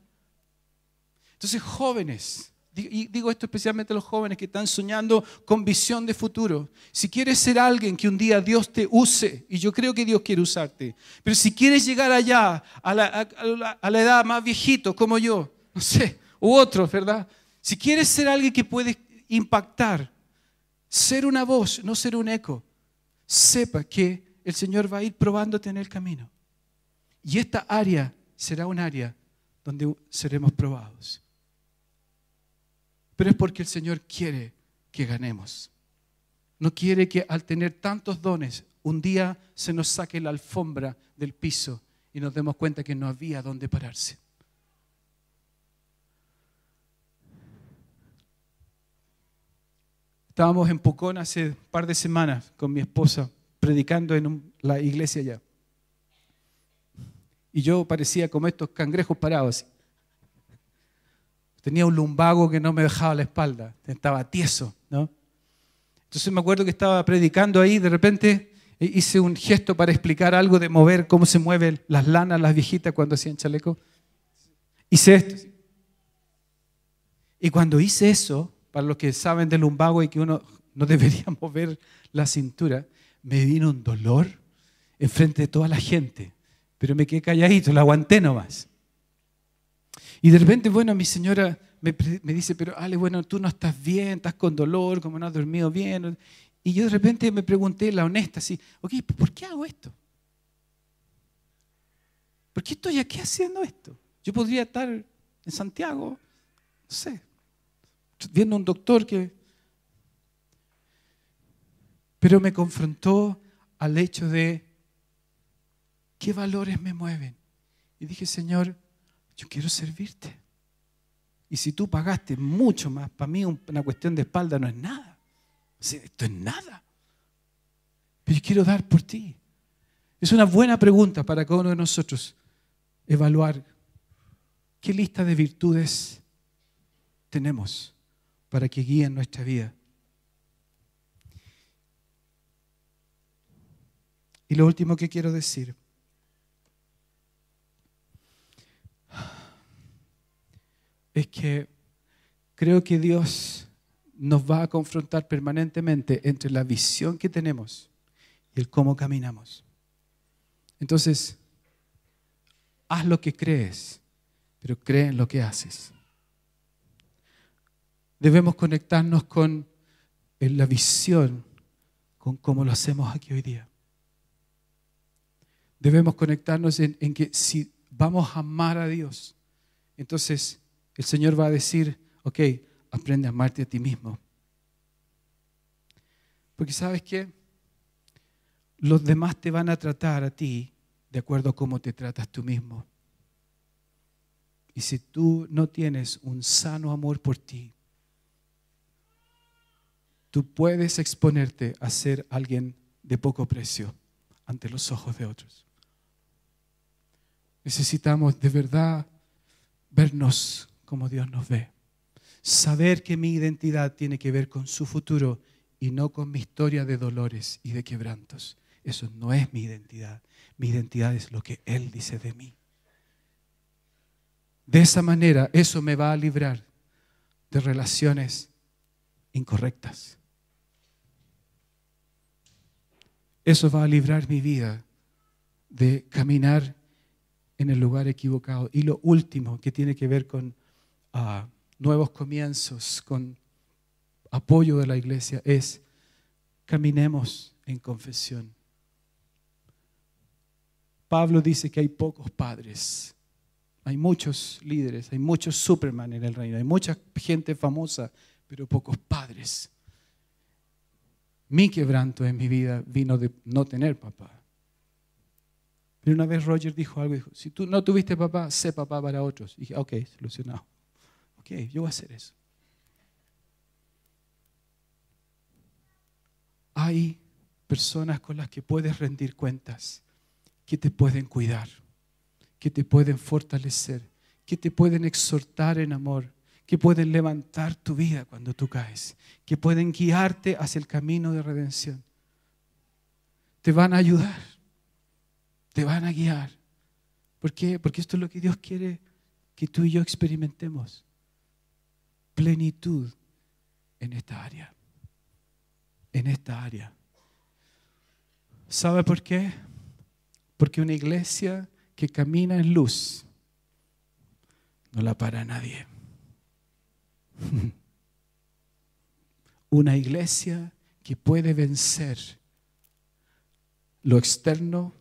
Entonces, jóvenes, y digo esto especialmente a los jóvenes que están soñando con visión de futuro, si quieres ser alguien que un día Dios te use, y yo creo que Dios quiere usarte, pero si quieres llegar allá a la, edad más viejito como yo, no sé, u otros, ¿verdad? Si quieres ser alguien que puedes impactar, ser una voz, no ser un eco, sepa que el Señor va a ir probándote en el camino. Y esta área será un área donde seremos probados. Pero es porque el Señor quiere que ganemos. No quiere que al tener tantos dones, un día se nos saque la alfombra del piso y nos demos cuenta que no había dónde pararse. Estábamos en Pucón hace un par de semanas con mi esposa, predicando en la iglesia allá. Y yo parecía como estos cangrejos parados. Tenía un lumbago que no me dejaba la espalda, estaba tieso, ¿no? Entonces me acuerdo que estaba predicando ahí, de repente e hice un gesto para explicar algo de mover cómo se mueven las lanas, las viejitas cuando hacían chaleco. Hice esto. Y cuando hice eso, para los que saben del lumbago y que uno no debería mover la cintura, me vino un dolor en frente de toda la gente, pero me quedé calladito, lo aguanté nomás. Y de repente, bueno, mi señora me, dice, pero Ale, bueno, tú no estás bien, estás con dolor, como no has dormido bien. Y yo de repente me pregunté, la honesta, así, ok, ¿por qué hago esto? ¿Por qué estoy aquí haciendo esto? Yo podría estar en Santiago, no sé, viendo un doctor que... Pero me confrontó al hecho de qué valores me mueven. Y dije, Señor, yo quiero servirte. Y si tú pagaste mucho más, para mí una cuestión de espalda no es nada. Esto es nada. Pero yo quiero dar por ti. Es una buena pregunta para cada uno de nosotros evaluar qué lista de virtudes tenemos para que guíen nuestra vida. Y lo último que quiero decir es que creo que Dios nos va a confrontar permanentemente entre la visión que tenemos y el cómo caminamos. Entonces, haz lo que crees, pero cree en lo que haces debemos conectarnos con la visión, con cómo lo hacemos aquí hoy día. Debemos conectarnos en, que si vamos a amar a Dios, entonces el Señor va a decir, ok, aprende a amarte a ti mismo. Porque sabes qué? Los demás te van a tratar a ti de acuerdo a cómo te tratas tú mismo. Y si tú no tienes un sano amor por ti, tú puedes exponerte a ser alguien de poco precio ante los ojos de otros. Necesitamos de verdad vernos como Dios nos ve. Saber que mi identidad tiene que ver con su futuro y no con mi historia de dolores y de quebrantos. Eso no es mi identidad. Mi identidad es lo que Él dice de mí. De esa manera, eso me va a librar de relaciones incorrectas. Eso va a librar mi vida de caminar en el lugar equivocado. Y lo último que tiene que ver con ah, nuevos comienzos, con apoyo de la iglesia, es caminemos en confesión. Pablo dice que hay pocos padres, hay muchos líderes, hay muchos Superman en el reino, hay mucha gente famosa, pero pocos padres. Mi quebranto en mi vida vino de no tener papá. Pero una vez Roger dijo algo, dijo, si tú no tuviste papá, sé papá para otros. Y dije, ok, solucionado. Ok, yo voy a hacer eso. Hay personas con las que puedes rendir cuentas, que te pueden cuidar, que te pueden fortalecer, que te pueden exhortar en amor, que pueden levantar tu vida cuando tú caes, que pueden guiarte hacia el camino de redención. Te van a ayudar, te van a guiar. ¿Por qué? Porque esto es lo que Dios quiere que tú y yo experimentemos. Plenitud en esta área. En esta área. ¿Sabe por qué? Porque una iglesia que camina en luz no la para nadie. Una iglesia que puede vencer lo externo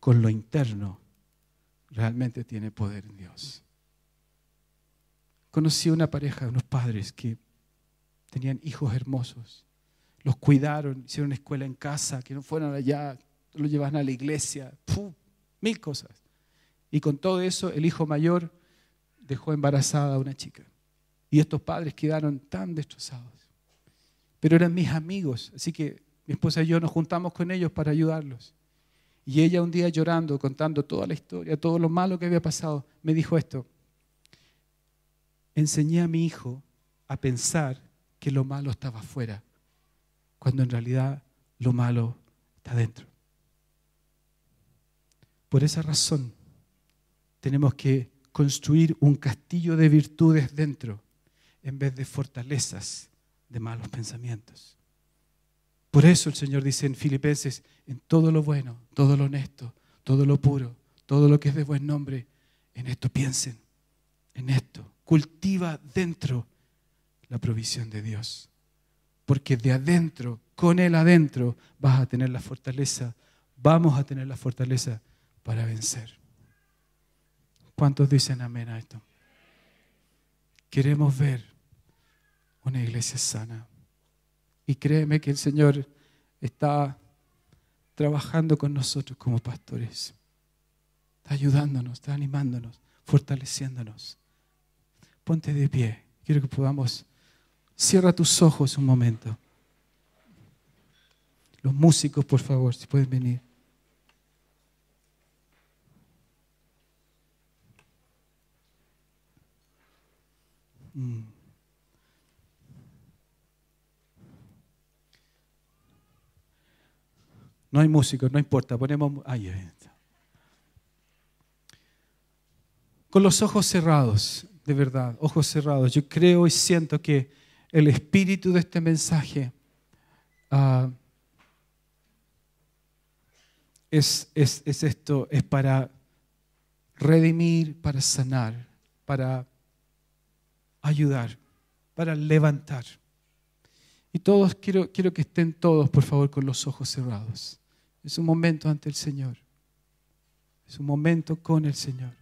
con lo interno realmente tiene poder en Dios. Conocí una pareja, unos padres que tenían hijos hermosos. Los cuidaron, hicieron escuela en casa, que no fueran allá, los llevaban a la iglesia, mil cosas. Y con todo eso, el hijo mayor dejó embarazada a una chica. Y estos padres quedaron tan destrozados. Pero eran mis amigos, así que mi esposa y yo nos juntamos con ellos para ayudarlos. Y ella un día llorando, contando toda la historia, todo lo malo que había pasado, me dijo esto. Enseñé a mi hijo a pensar que lo malo estaba afuera, cuando en realidad lo malo está dentro. Por esa razón, tenemos que construir un castillo de virtudes dentro en vez de fortalezas de malos pensamientos. Por eso el Señor dice en Filipenses, en todo lo bueno, todo lo honesto, todo lo puro, todo lo que es de buen nombre, en esto piensen, en esto. Cultiva dentro la provisión de Dios. Porque de adentro, con Él adentro, vas a tener la fortaleza, vamos a tener la fortaleza para vencer. ¿Cuántos dicen amén a esto? Queremos ver una iglesia sana. Y créeme que el Señor está trabajando con nosotros como pastores. Está ayudándonos, está animándonos, fortaleciéndonos. Ponte de pie. Quiero que podamos... Cierra tus ojos un momento. Los músicos, por favor, si pueden venir. Mm. No hay músicos, no importa, ponemos... Ahí Con los ojos cerrados, de verdad, ojos cerrados, yo creo y siento que el espíritu de este mensaje ah, es, es esto, es para redimir, para sanar, para ayudar, para levantar. Y todos, quiero, quiero que estén todos, por favor, con los ojos cerrados. Es un momento ante el Señor. Es un momento con el Señor.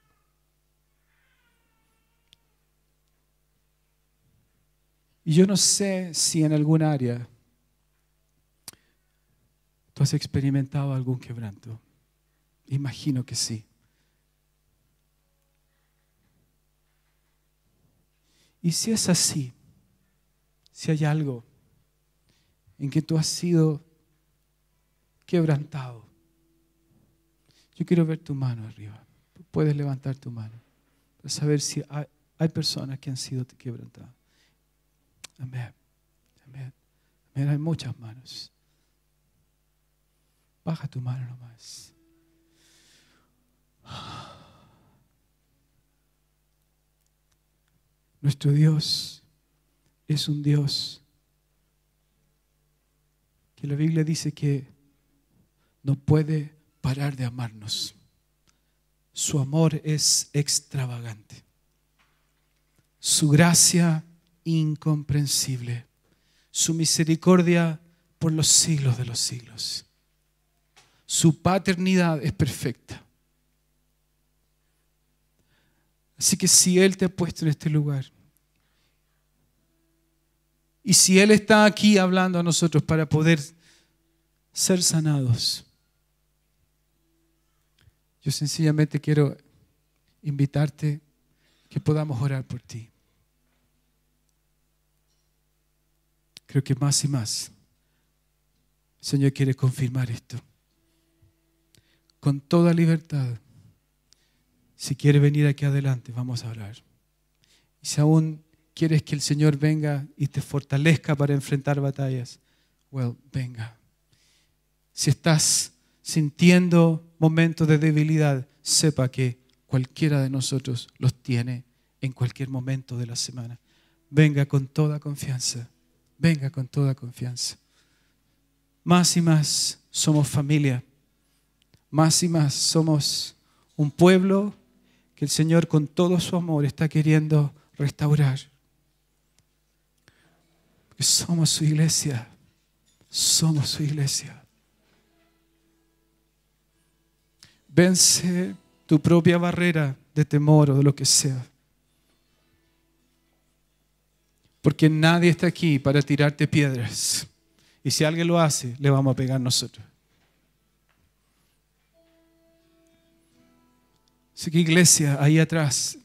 Y yo no sé si en algún área tú has experimentado algún quebranto. Imagino que sí. Y si es así, si hay algo en que tú has sido quebrantado. Yo quiero ver tu mano arriba. Puedes levantar tu mano para saber si hay, personas que han sido quebrantadas. Amén. Amén. Amén. Hay muchas manos. Baja tu mano nomás. Nuestro Dios es un Dios que la Biblia dice que no puede parar de amarnos. Su amor es extravagante. Su gracia incomprensible. Su misericordia por los siglos de los siglos. Su paternidad es perfecta. Así que si Él te ha puesto en este lugar, y si Él está aquí hablando a nosotros para poder ser sanados, yo sencillamente quiero invitarte que podamos orar por ti. Creo que más y más el Señor quiere confirmar esto. Con toda libertad, si quiere venir aquí adelante, vamos a orar. Y si aún quieres que el Señor venga y te fortalezca para enfrentar batallas, well, venga. Si estás sintiendo momentos de debilidad, sepa que cualquiera de nosotros los tiene en cualquier momento de la semana. Venga con toda confianza, venga con toda confianza. Más y más somos familia, más y más somos un pueblo que el Señor con todo su amor está queriendo restaurar. somos su iglesia, somos su iglesia. Vence tu propia barrera de temor o de lo que sea. Porque nadie está aquí para tirarte piedras. Y si alguien lo hace, le vamos a pegar nosotros. Así que iglesia, ahí atrás,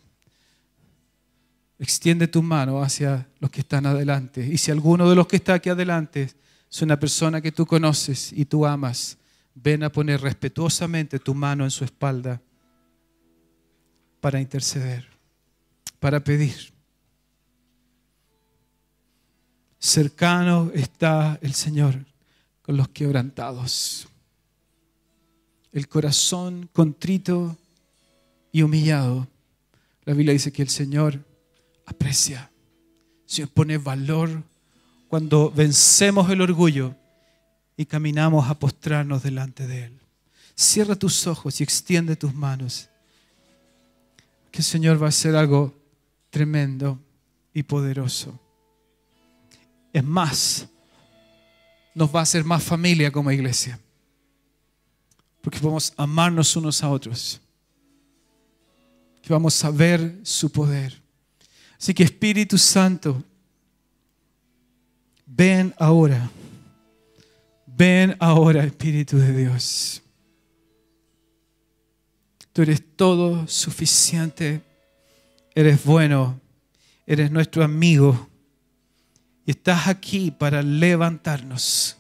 extiende tu mano hacia los que están adelante. Y si alguno de los que está aquí adelante es una persona que tú conoces y tú amas, Ven a poner respetuosamente tu mano en su espalda para interceder, para pedir. Cercano está el Señor con los quebrantados. El corazón contrito y humillado. La Biblia dice que el Señor aprecia, se pone valor cuando vencemos el orgullo y caminamos a postrarnos delante de Él. Cierra tus ojos y extiende tus manos. Que el Señor va a hacer algo tremendo y poderoso. Es más, nos va a hacer más familia como iglesia. Porque vamos a amarnos unos a otros. Que vamos a ver su poder. Así que Espíritu Santo, ven ahora. Ven ahora, Espíritu de Dios. Tú eres todo suficiente, eres bueno, eres nuestro amigo y estás aquí para levantarnos.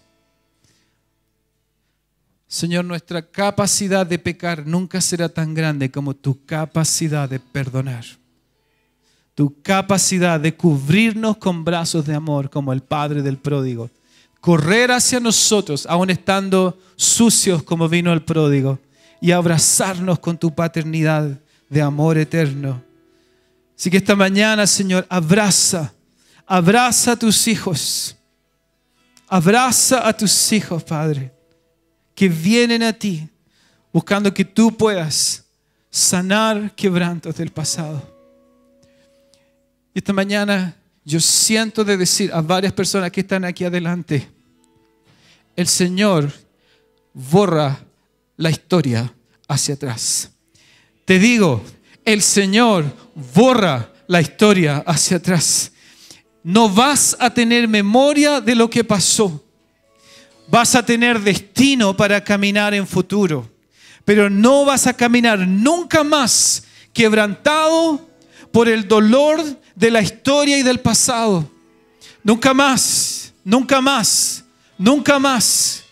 Señor, nuestra capacidad de pecar nunca será tan grande como tu capacidad de perdonar. Tu capacidad de cubrirnos con brazos de amor como el Padre del pródigo correr hacia nosotros, aún estando sucios como vino el pródigo, y abrazarnos con tu paternidad de amor eterno. Así que esta mañana, Señor, abraza, abraza a tus hijos, abraza a tus hijos, Padre, que vienen a ti buscando que tú puedas sanar quebrantos del pasado. Esta mañana yo siento de decir a varias personas que están aquí adelante, el Señor borra la historia hacia atrás. Te digo, el Señor borra la historia hacia atrás. No vas a tener memoria de lo que pasó. Vas a tener destino para caminar en futuro. Pero no vas a caminar nunca más quebrantado por el dolor de la historia y del pasado. Nunca más, nunca más Nunca más.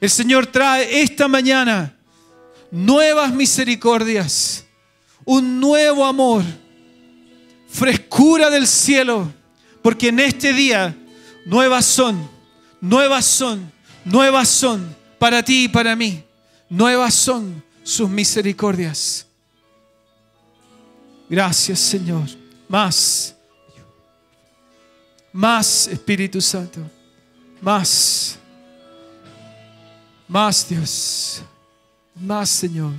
El Señor trae esta mañana nuevas misericordias, un nuevo amor, frescura del cielo, porque en este día nuevas son, nuevas son, nuevas son para ti y para mí, nuevas son sus misericordias. Gracias Señor, más, más Espíritu Santo. Más, más Dios, más Señor.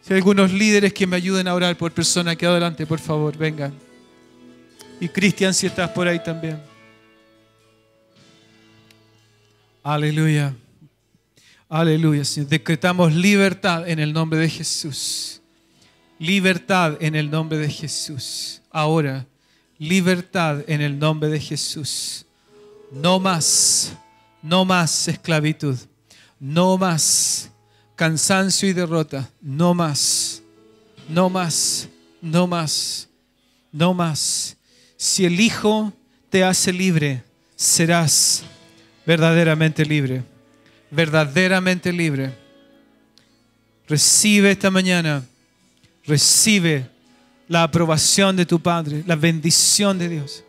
Si hay algunos líderes que me ayuden a orar por persona, que adelante, por favor, vengan. Y Cristian, si estás por ahí también. Aleluya. Aleluya, Señor. Decretamos libertad en el nombre de Jesús. Libertad en el nombre de Jesús. Ahora, libertad en el nombre de Jesús. No más, no más esclavitud. No más cansancio y derrota. No más, no más, no más, no más. Si el Hijo te hace libre, serás verdaderamente libre. Verdaderamente libre. Recibe esta mañana Recibe la aprobación de tu Padre, la bendición de Dios.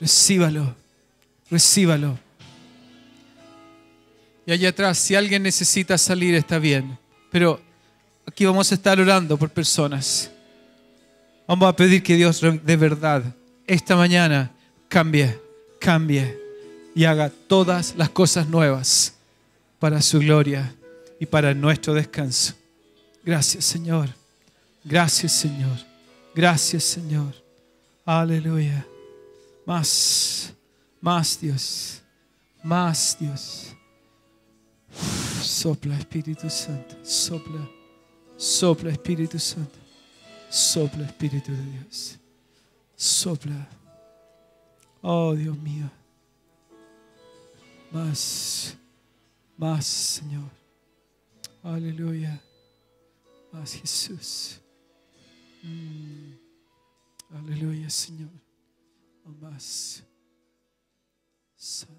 Recíbalo, recíbalo. Y allá atrás, si alguien necesita salir, está bien. Pero aquí vamos a estar orando por personas. Vamos a pedir que Dios de verdad, esta mañana, cambie, cambie y haga todas las cosas nuevas para su gloria y para nuestro descanso. Gracias, Señor. Gracias, Señor. Gracias, Señor. Aleluya. Más, más Dios, más Dios. sopla Espíritu Santo, sopla, sopla Espíritu Santo, sopla Espíritu de Dios, sopla. Oh Dios mío, más, más Señor. Aleluya, más Jesús. Hum. Aleluia, Senhor. amas. Salve.